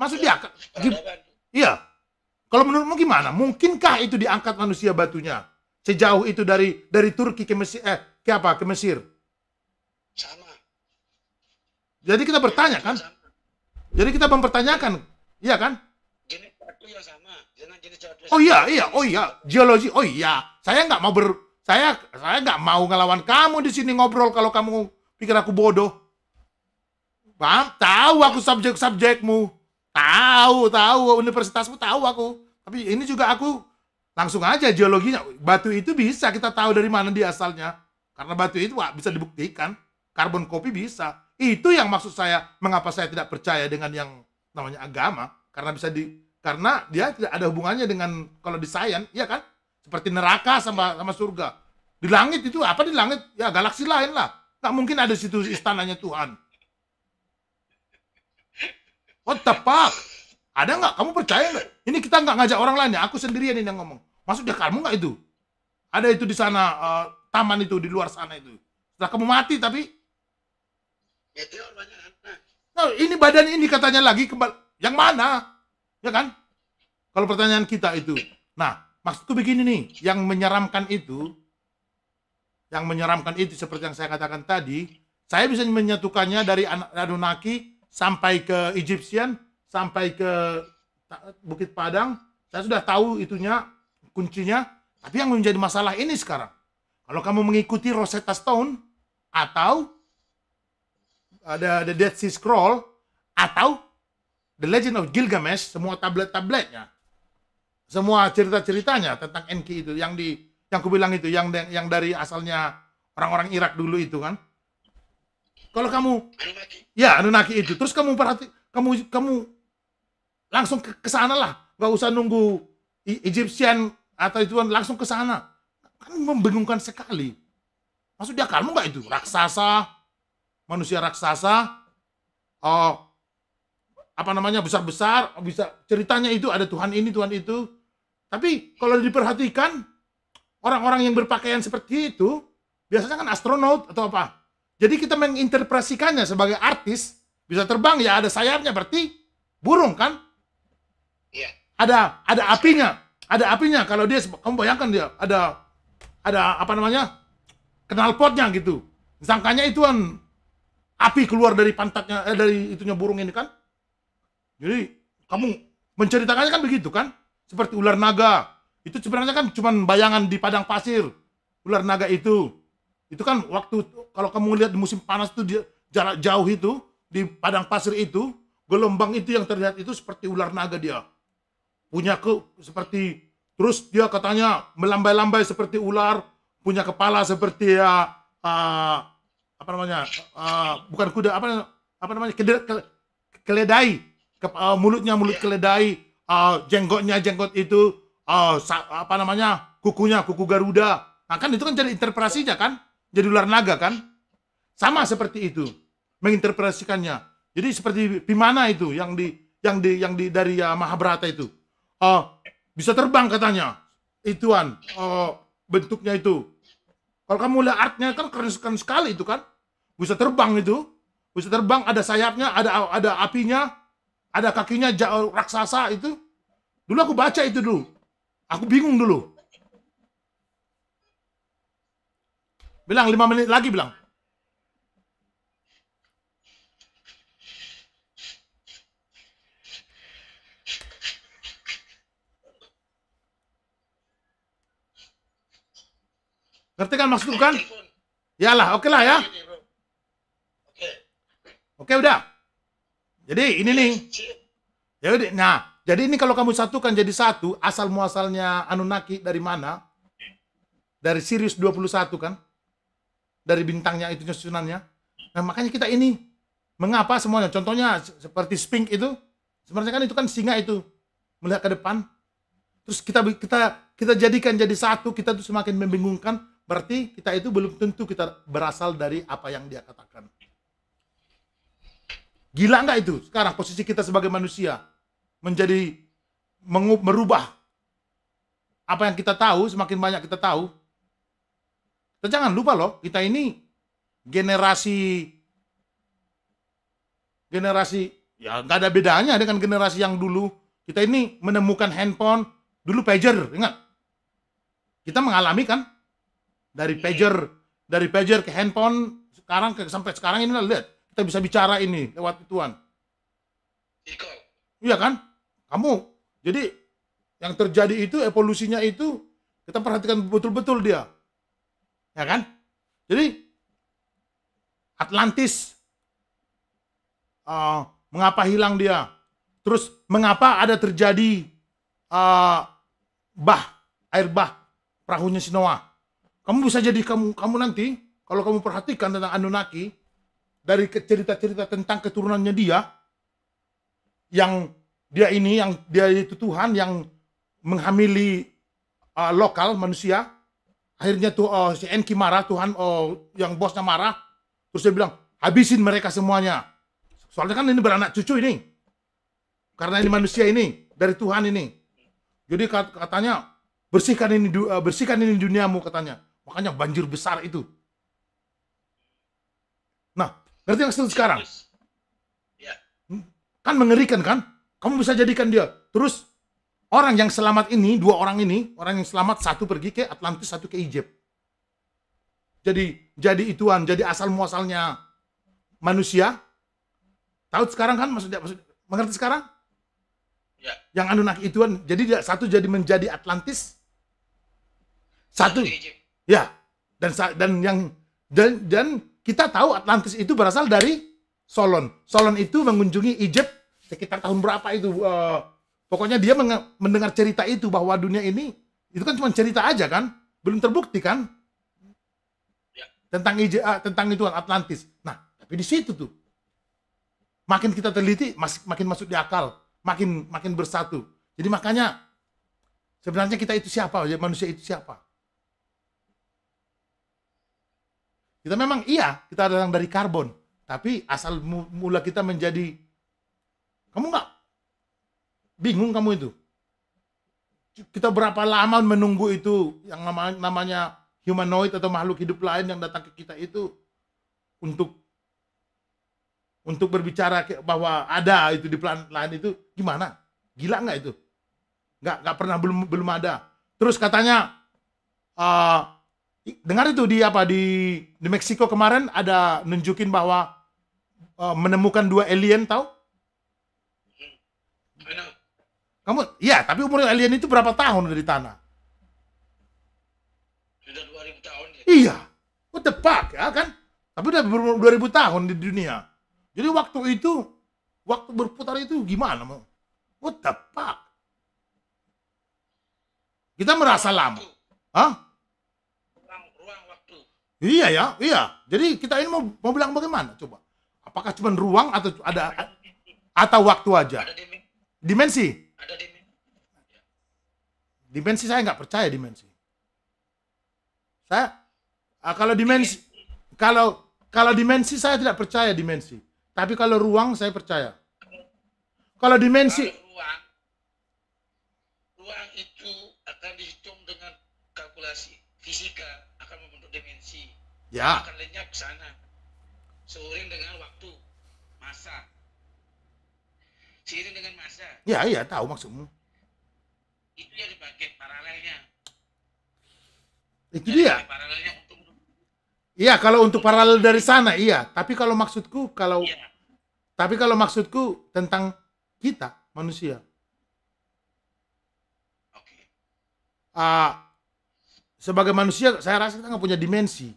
Maksud dia, diangkat. Iya. Kalau menurutmu gimana? Mungkinkah itu diangkat manusia batunya? Sejauh itu dari dari Turki ke Mesir eh ke apa? Ke Mesir. Sama. Jadi kita bertanya kan? Jadi kita mempertanyakan, iya kan? Ya ya oh iya, iya, oh iya, geologi, oh iya. Saya nggak mau ber, saya saya nggak mau ngelawan kamu di sini ngobrol kalau kamu pikir aku bodoh. Paham? Tahu aku subjek-subjekmu. Tahu, tahu universitasmu tahu aku. Tapi ini juga aku langsung aja geologinya batu itu bisa kita tahu dari mana dia asalnya. Karena batu itu wah, bisa dibuktikan. Karbon kopi bisa. Itu yang maksud saya mengapa saya tidak percaya dengan yang namanya agama karena bisa di karena dia tidak ada hubungannya dengan kalau di sains, ya kan? Seperti neraka sama sama surga. Di langit itu apa di langit? Ya galaksi lain lah. Nggak mungkin ada situ istananya Tuhan. What the fuck? Ada nggak? Kamu percaya nggak? Ini kita nggak ngajak orang lain ya. Aku sendirian ini yang ngomong. Masuk dia kamu nggak itu? Ada itu di sana uh, taman itu di luar sana itu. Setelah kamu mati tapi. Nah, ini badan ini katanya lagi kembali. Yang mana? Ya kan? Kalau pertanyaan kita itu. Nah, maksudku begini nih. Yang menyeramkan itu. Yang menyeramkan itu seperti yang saya katakan tadi. Saya bisa menyatukannya dari anak Anunnaki sampai ke Egyptian, sampai ke Bukit Padang, saya sudah tahu itunya kuncinya. Tapi yang menjadi masalah ini sekarang, kalau kamu mengikuti Rosetta Stone atau ada The Dead Sea Scroll atau The Legend of Gilgamesh, semua tablet-tabletnya, semua cerita-ceritanya tentang Enki itu yang di yang aku itu yang yang dari asalnya orang-orang Irak dulu itu kan kalau kamu Anunnaki. Ya, Anunnaki itu. Terus kamu perhati kamu kamu langsung ke, sana lah. Gak usah nunggu Egyptian atau itu kan langsung ke sana. Kan membingungkan sekali. Masuk kamu kamu nggak itu? Raksasa, manusia raksasa, oh, apa namanya besar-besar, bisa ceritanya itu ada Tuhan ini, Tuhan itu. Tapi kalau diperhatikan, orang-orang yang berpakaian seperti itu, biasanya kan astronot atau apa? Jadi kita menginterpretasikannya sebagai artis bisa terbang ya ada sayapnya berarti burung kan? Iya. Ada ada apinya, ada apinya. Kalau dia kamu bayangkan dia ada ada apa namanya kenal gitu. Sangkanya itu kan api keluar dari pantatnya eh, dari itunya burung ini kan? Jadi kamu menceritakannya kan begitu kan? Seperti ular naga itu sebenarnya kan cuma bayangan di padang pasir ular naga itu itu kan waktu kalau kamu lihat di musim panas itu di, jarak jauh itu di padang pasir itu gelombang itu yang terlihat itu seperti ular naga dia punya ke seperti terus dia katanya melambai-lambai seperti ular punya kepala seperti ya uh, apa namanya uh, bukan kuda apa apa namanya kedel, keledai ke, uh, ah, mulutnya mulut iya. keledai uh, jenggotnya jenggot itu uh, sa, apa namanya kukunya kuku garuda nah kan itu kan jadi interpretasinya kan jadi ular naga kan? Sama seperti itu menginterpretasikannya. Jadi seperti Pimana itu yang di yang di yang di dari ya, Mahabharata itu. Oh, bisa terbang katanya. Ituan. Oh, bentuknya itu. Kalau kamu lihat artnya kan keren, sekali itu kan. Bisa terbang itu. Bisa terbang ada sayapnya, ada ada apinya, ada kakinya jauh raksasa itu. Dulu aku baca itu dulu. Aku bingung dulu. Bilang lima menit lagi bilang. Ngerti kan maksudku kan? Yalah, oke lah ya. Oke udah. Jadi ini nih. Iya, ya Nah, jadi ini kalau kamu satukan jadi satu, asal muasalnya Anunnaki dari mana? Dari Sirius 21 kan? dari bintangnya itu susunannya. Nah, makanya kita ini mengapa semuanya contohnya seperti Sphinx itu sebenarnya kan itu kan singa itu melihat ke depan terus kita kita kita jadikan jadi satu kita tuh semakin membingungkan berarti kita itu belum tentu kita berasal dari apa yang dia katakan gila nggak itu sekarang posisi kita sebagai manusia menjadi merubah apa yang kita tahu semakin banyak kita tahu dan jangan lupa loh, kita ini generasi generasi ya nggak ada bedanya dengan generasi yang dulu. Kita ini menemukan handphone dulu pager, ingat? Kita mengalami kan dari iya. pager dari pager ke handphone sekarang ke sampai sekarang ini lihat kita bisa bicara ini lewat ituan. Iya kan? Kamu jadi yang terjadi itu evolusinya itu kita perhatikan betul-betul dia ya kan? Jadi Atlantis uh, mengapa hilang dia? Terus mengapa ada terjadi uh, bah air bah perahunya si Noah? Kamu bisa jadi kamu kamu nanti kalau kamu perhatikan tentang Anunnaki dari cerita-cerita tentang keturunannya dia yang dia ini yang dia itu Tuhan yang menghamili uh, lokal manusia akhirnya tuh uh, si Enki marah Tuhan uh, yang bosnya marah terus dia bilang habisin mereka semuanya soalnya kan ini beranak cucu ini karena ini manusia ini dari Tuhan ini jadi katanya bersihkan ini eh, bersihkan ini duniamu katanya makanya banjir besar itu nah ngerti nggak sekarang iya. hmm? kan mengerikan kan kamu bisa jadikan dia terus orang yang selamat ini, dua orang ini, orang yang selamat satu pergi ke Atlantis, satu ke Egypt. Jadi jadi ituan, jadi asal muasalnya manusia. Tahu sekarang kan maksudnya, maksudnya mengerti sekarang? Ya. Yang Anunnaki ituan, jadi satu jadi menjadi Atlantis, satu, satu ya, dan dan yang dan dan kita tahu Atlantis itu berasal dari Solon. Solon itu mengunjungi Egypt sekitar tahun berapa itu? Uh, Pokoknya dia mendengar cerita itu bahwa dunia ini itu kan cuma cerita aja kan, belum terbukti kan ya. tentang IJA, ah, tentang itu Atlantis. Nah, tapi di situ tuh makin kita teliti, mas, makin masuk di akal, makin makin bersatu. Jadi makanya sebenarnya kita itu siapa, ya, manusia itu siapa? Kita memang iya, kita datang dari karbon, tapi asal mula kita menjadi kamu nggak Bingung kamu itu. Kita berapa lama menunggu itu yang namanya, humanoid atau makhluk hidup lain yang datang ke kita itu untuk untuk berbicara bahwa ada itu di planet lain itu gimana? Gila nggak itu? Nggak nggak pernah belum belum ada. Terus katanya uh, dengar itu di apa di di Meksiko kemarin ada nunjukin bahwa uh, menemukan dua alien tau Kamu, iya, tapi umur alien itu berapa tahun dari tanah? Sudah 2000 tahun ya? Iya. What the ya kan? Tapi udah 2000 tahun di dunia. Jadi waktu itu, waktu berputar itu gimana? mau the fuck? Kita merasa lama. Hah? Iya ya, iya. Jadi kita ini mau, mau bilang bagaimana coba? Apakah cuma ruang atau ada atau waktu aja? Dimensi. Ada dimensi. Dimensi saya nggak percaya dimensi. Saya ah, kalau dimensi, kalau kalau dimensi saya tidak percaya dimensi. Tapi kalau ruang saya percaya. Kalau dimensi ruang ruang itu akan dihitung dengan kalkulasi fisika akan membentuk dimensi. Ya. Akan lenyap sana. Seiring dengan waktu, masa, Seiring dengan masa. Ya, ya tahu maksudmu. Itu yang dipakai paralelnya. Itu dia. Paralelnya untuk Iya, kalau untuk paralel dari sana, iya. Tapi kalau maksudku, kalau ya. tapi kalau maksudku tentang kita manusia. Oke. Okay. Uh, sebagai manusia, saya rasa kita nggak punya dimensi.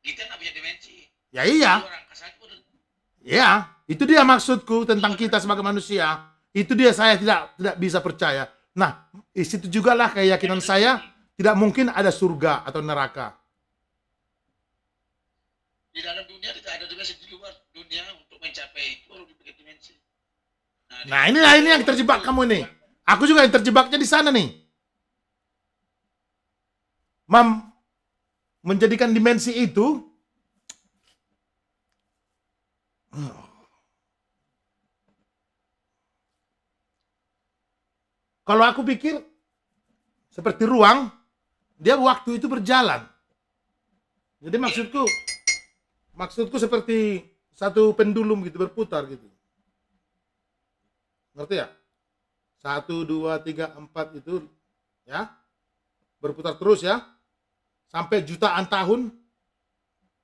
Kita nggak punya dimensi. Ya iya. Jadi orang Ya, itu dia maksudku tentang kita sebagai manusia. Itu dia saya tidak tidak bisa percaya. Nah, di situ juga lah keyakinan saya tidak mungkin ada surga atau neraka. Di dalam dunia tidak ada dimensi di luar dunia untuk mencapai itu harus dimensi. Nah, nah ini ini yang terjebak kamu ini. Aku juga yang terjebaknya di sana nih. Mam menjadikan dimensi itu kalau aku pikir seperti ruang, dia waktu itu berjalan. Jadi maksudku, maksudku seperti satu pendulum gitu berputar gitu. Ngerti ya? Satu, dua, tiga, empat itu ya berputar terus ya sampai jutaan tahun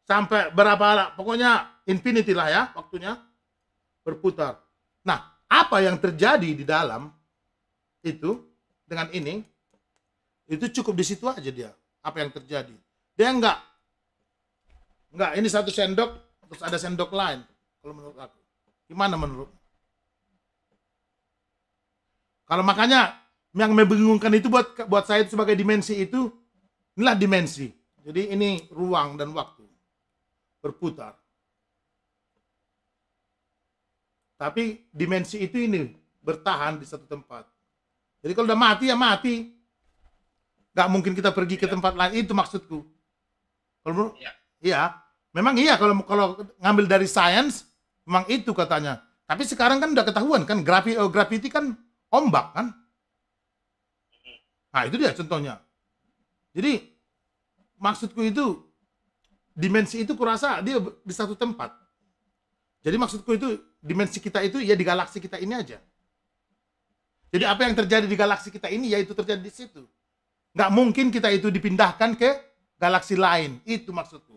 sampai berapa pokoknya infinity lah ya waktunya berputar. Nah, apa yang terjadi di dalam itu dengan ini itu cukup di situ aja dia. Apa yang terjadi? Dia enggak enggak ini satu sendok terus ada sendok lain kalau menurut aku. Gimana menurut? Kalau makanya yang membingungkan itu buat buat saya sebagai dimensi itu inilah dimensi. Jadi ini ruang dan waktu berputar. Tapi dimensi itu ini bertahan di satu tempat. Jadi kalau udah mati ya mati. Gak mungkin kita pergi ya. ke iya. tempat lain. Itu maksudku. Kalau menurut, ya. iya. Memang iya kalau kalau ngambil dari sains memang itu katanya. Tapi sekarang kan udah ketahuan kan grafi eh, kan ombak kan. Nah, itu dia contohnya. Jadi maksudku itu dimensi itu kurasa dia di satu tempat jadi maksudku itu dimensi kita itu ya di galaksi kita ini aja. Jadi apa yang terjadi di galaksi kita ini ya itu terjadi di situ. Nggak mungkin kita itu dipindahkan ke galaksi lain. Itu maksudku.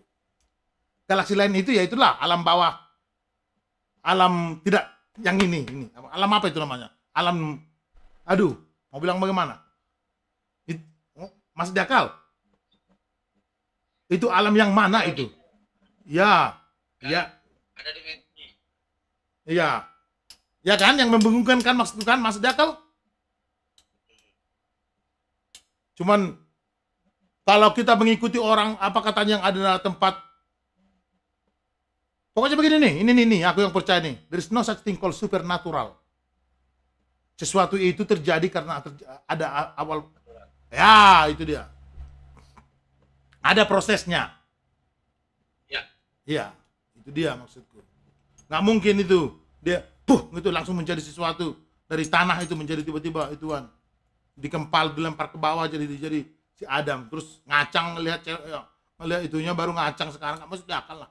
Galaksi lain itu ya itulah alam bawah. Alam tidak yang ini, ini. Alam apa itu namanya? Alam aduh, mau bilang bagaimana? Oh, Mas dakal. Itu alam yang mana itu? Ya, ya. Ada dimensi Iya. Ya kan yang membingungkan kan maksudku kan maksudnya kalau cuman kalau kita mengikuti orang apa katanya yang ada di tempat pokoknya begini nih ini nih, nih aku yang percaya nih there is no such thing called supernatural sesuatu itu terjadi karena ada awal ya itu dia ada prosesnya ya iya itu dia maksudku nggak mungkin itu dia buh itu langsung menjadi sesuatu dari tanah itu menjadi tiba-tiba itu kan dikempal dilempar ke bawah jadi jadi si Adam terus ngacang ngelihat ya, ngelihat itunya baru ngacang sekarang nggak masuk akal lah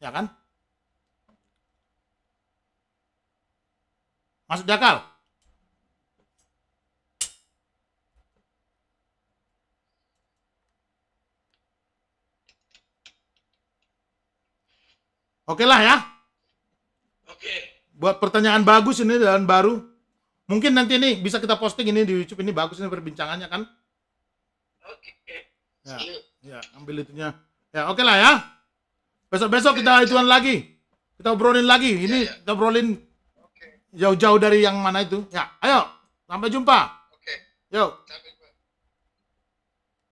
ya kan masuk akal Oke lah ya buat pertanyaan bagus ini dan baru. Mungkin nanti ini bisa kita posting ini di YouTube ini bagus ini perbincangannya kan? Oke. Ya, ya ambil itunya. Ya oke okay lah ya. Besok-besok kita ituan lagi. Kita obrolin lagi. Ya, ini yeah, kita obrolin jauh-jauh dari yang mana itu. Ya, ayo. Sampai jumpa. Oke. Yuk.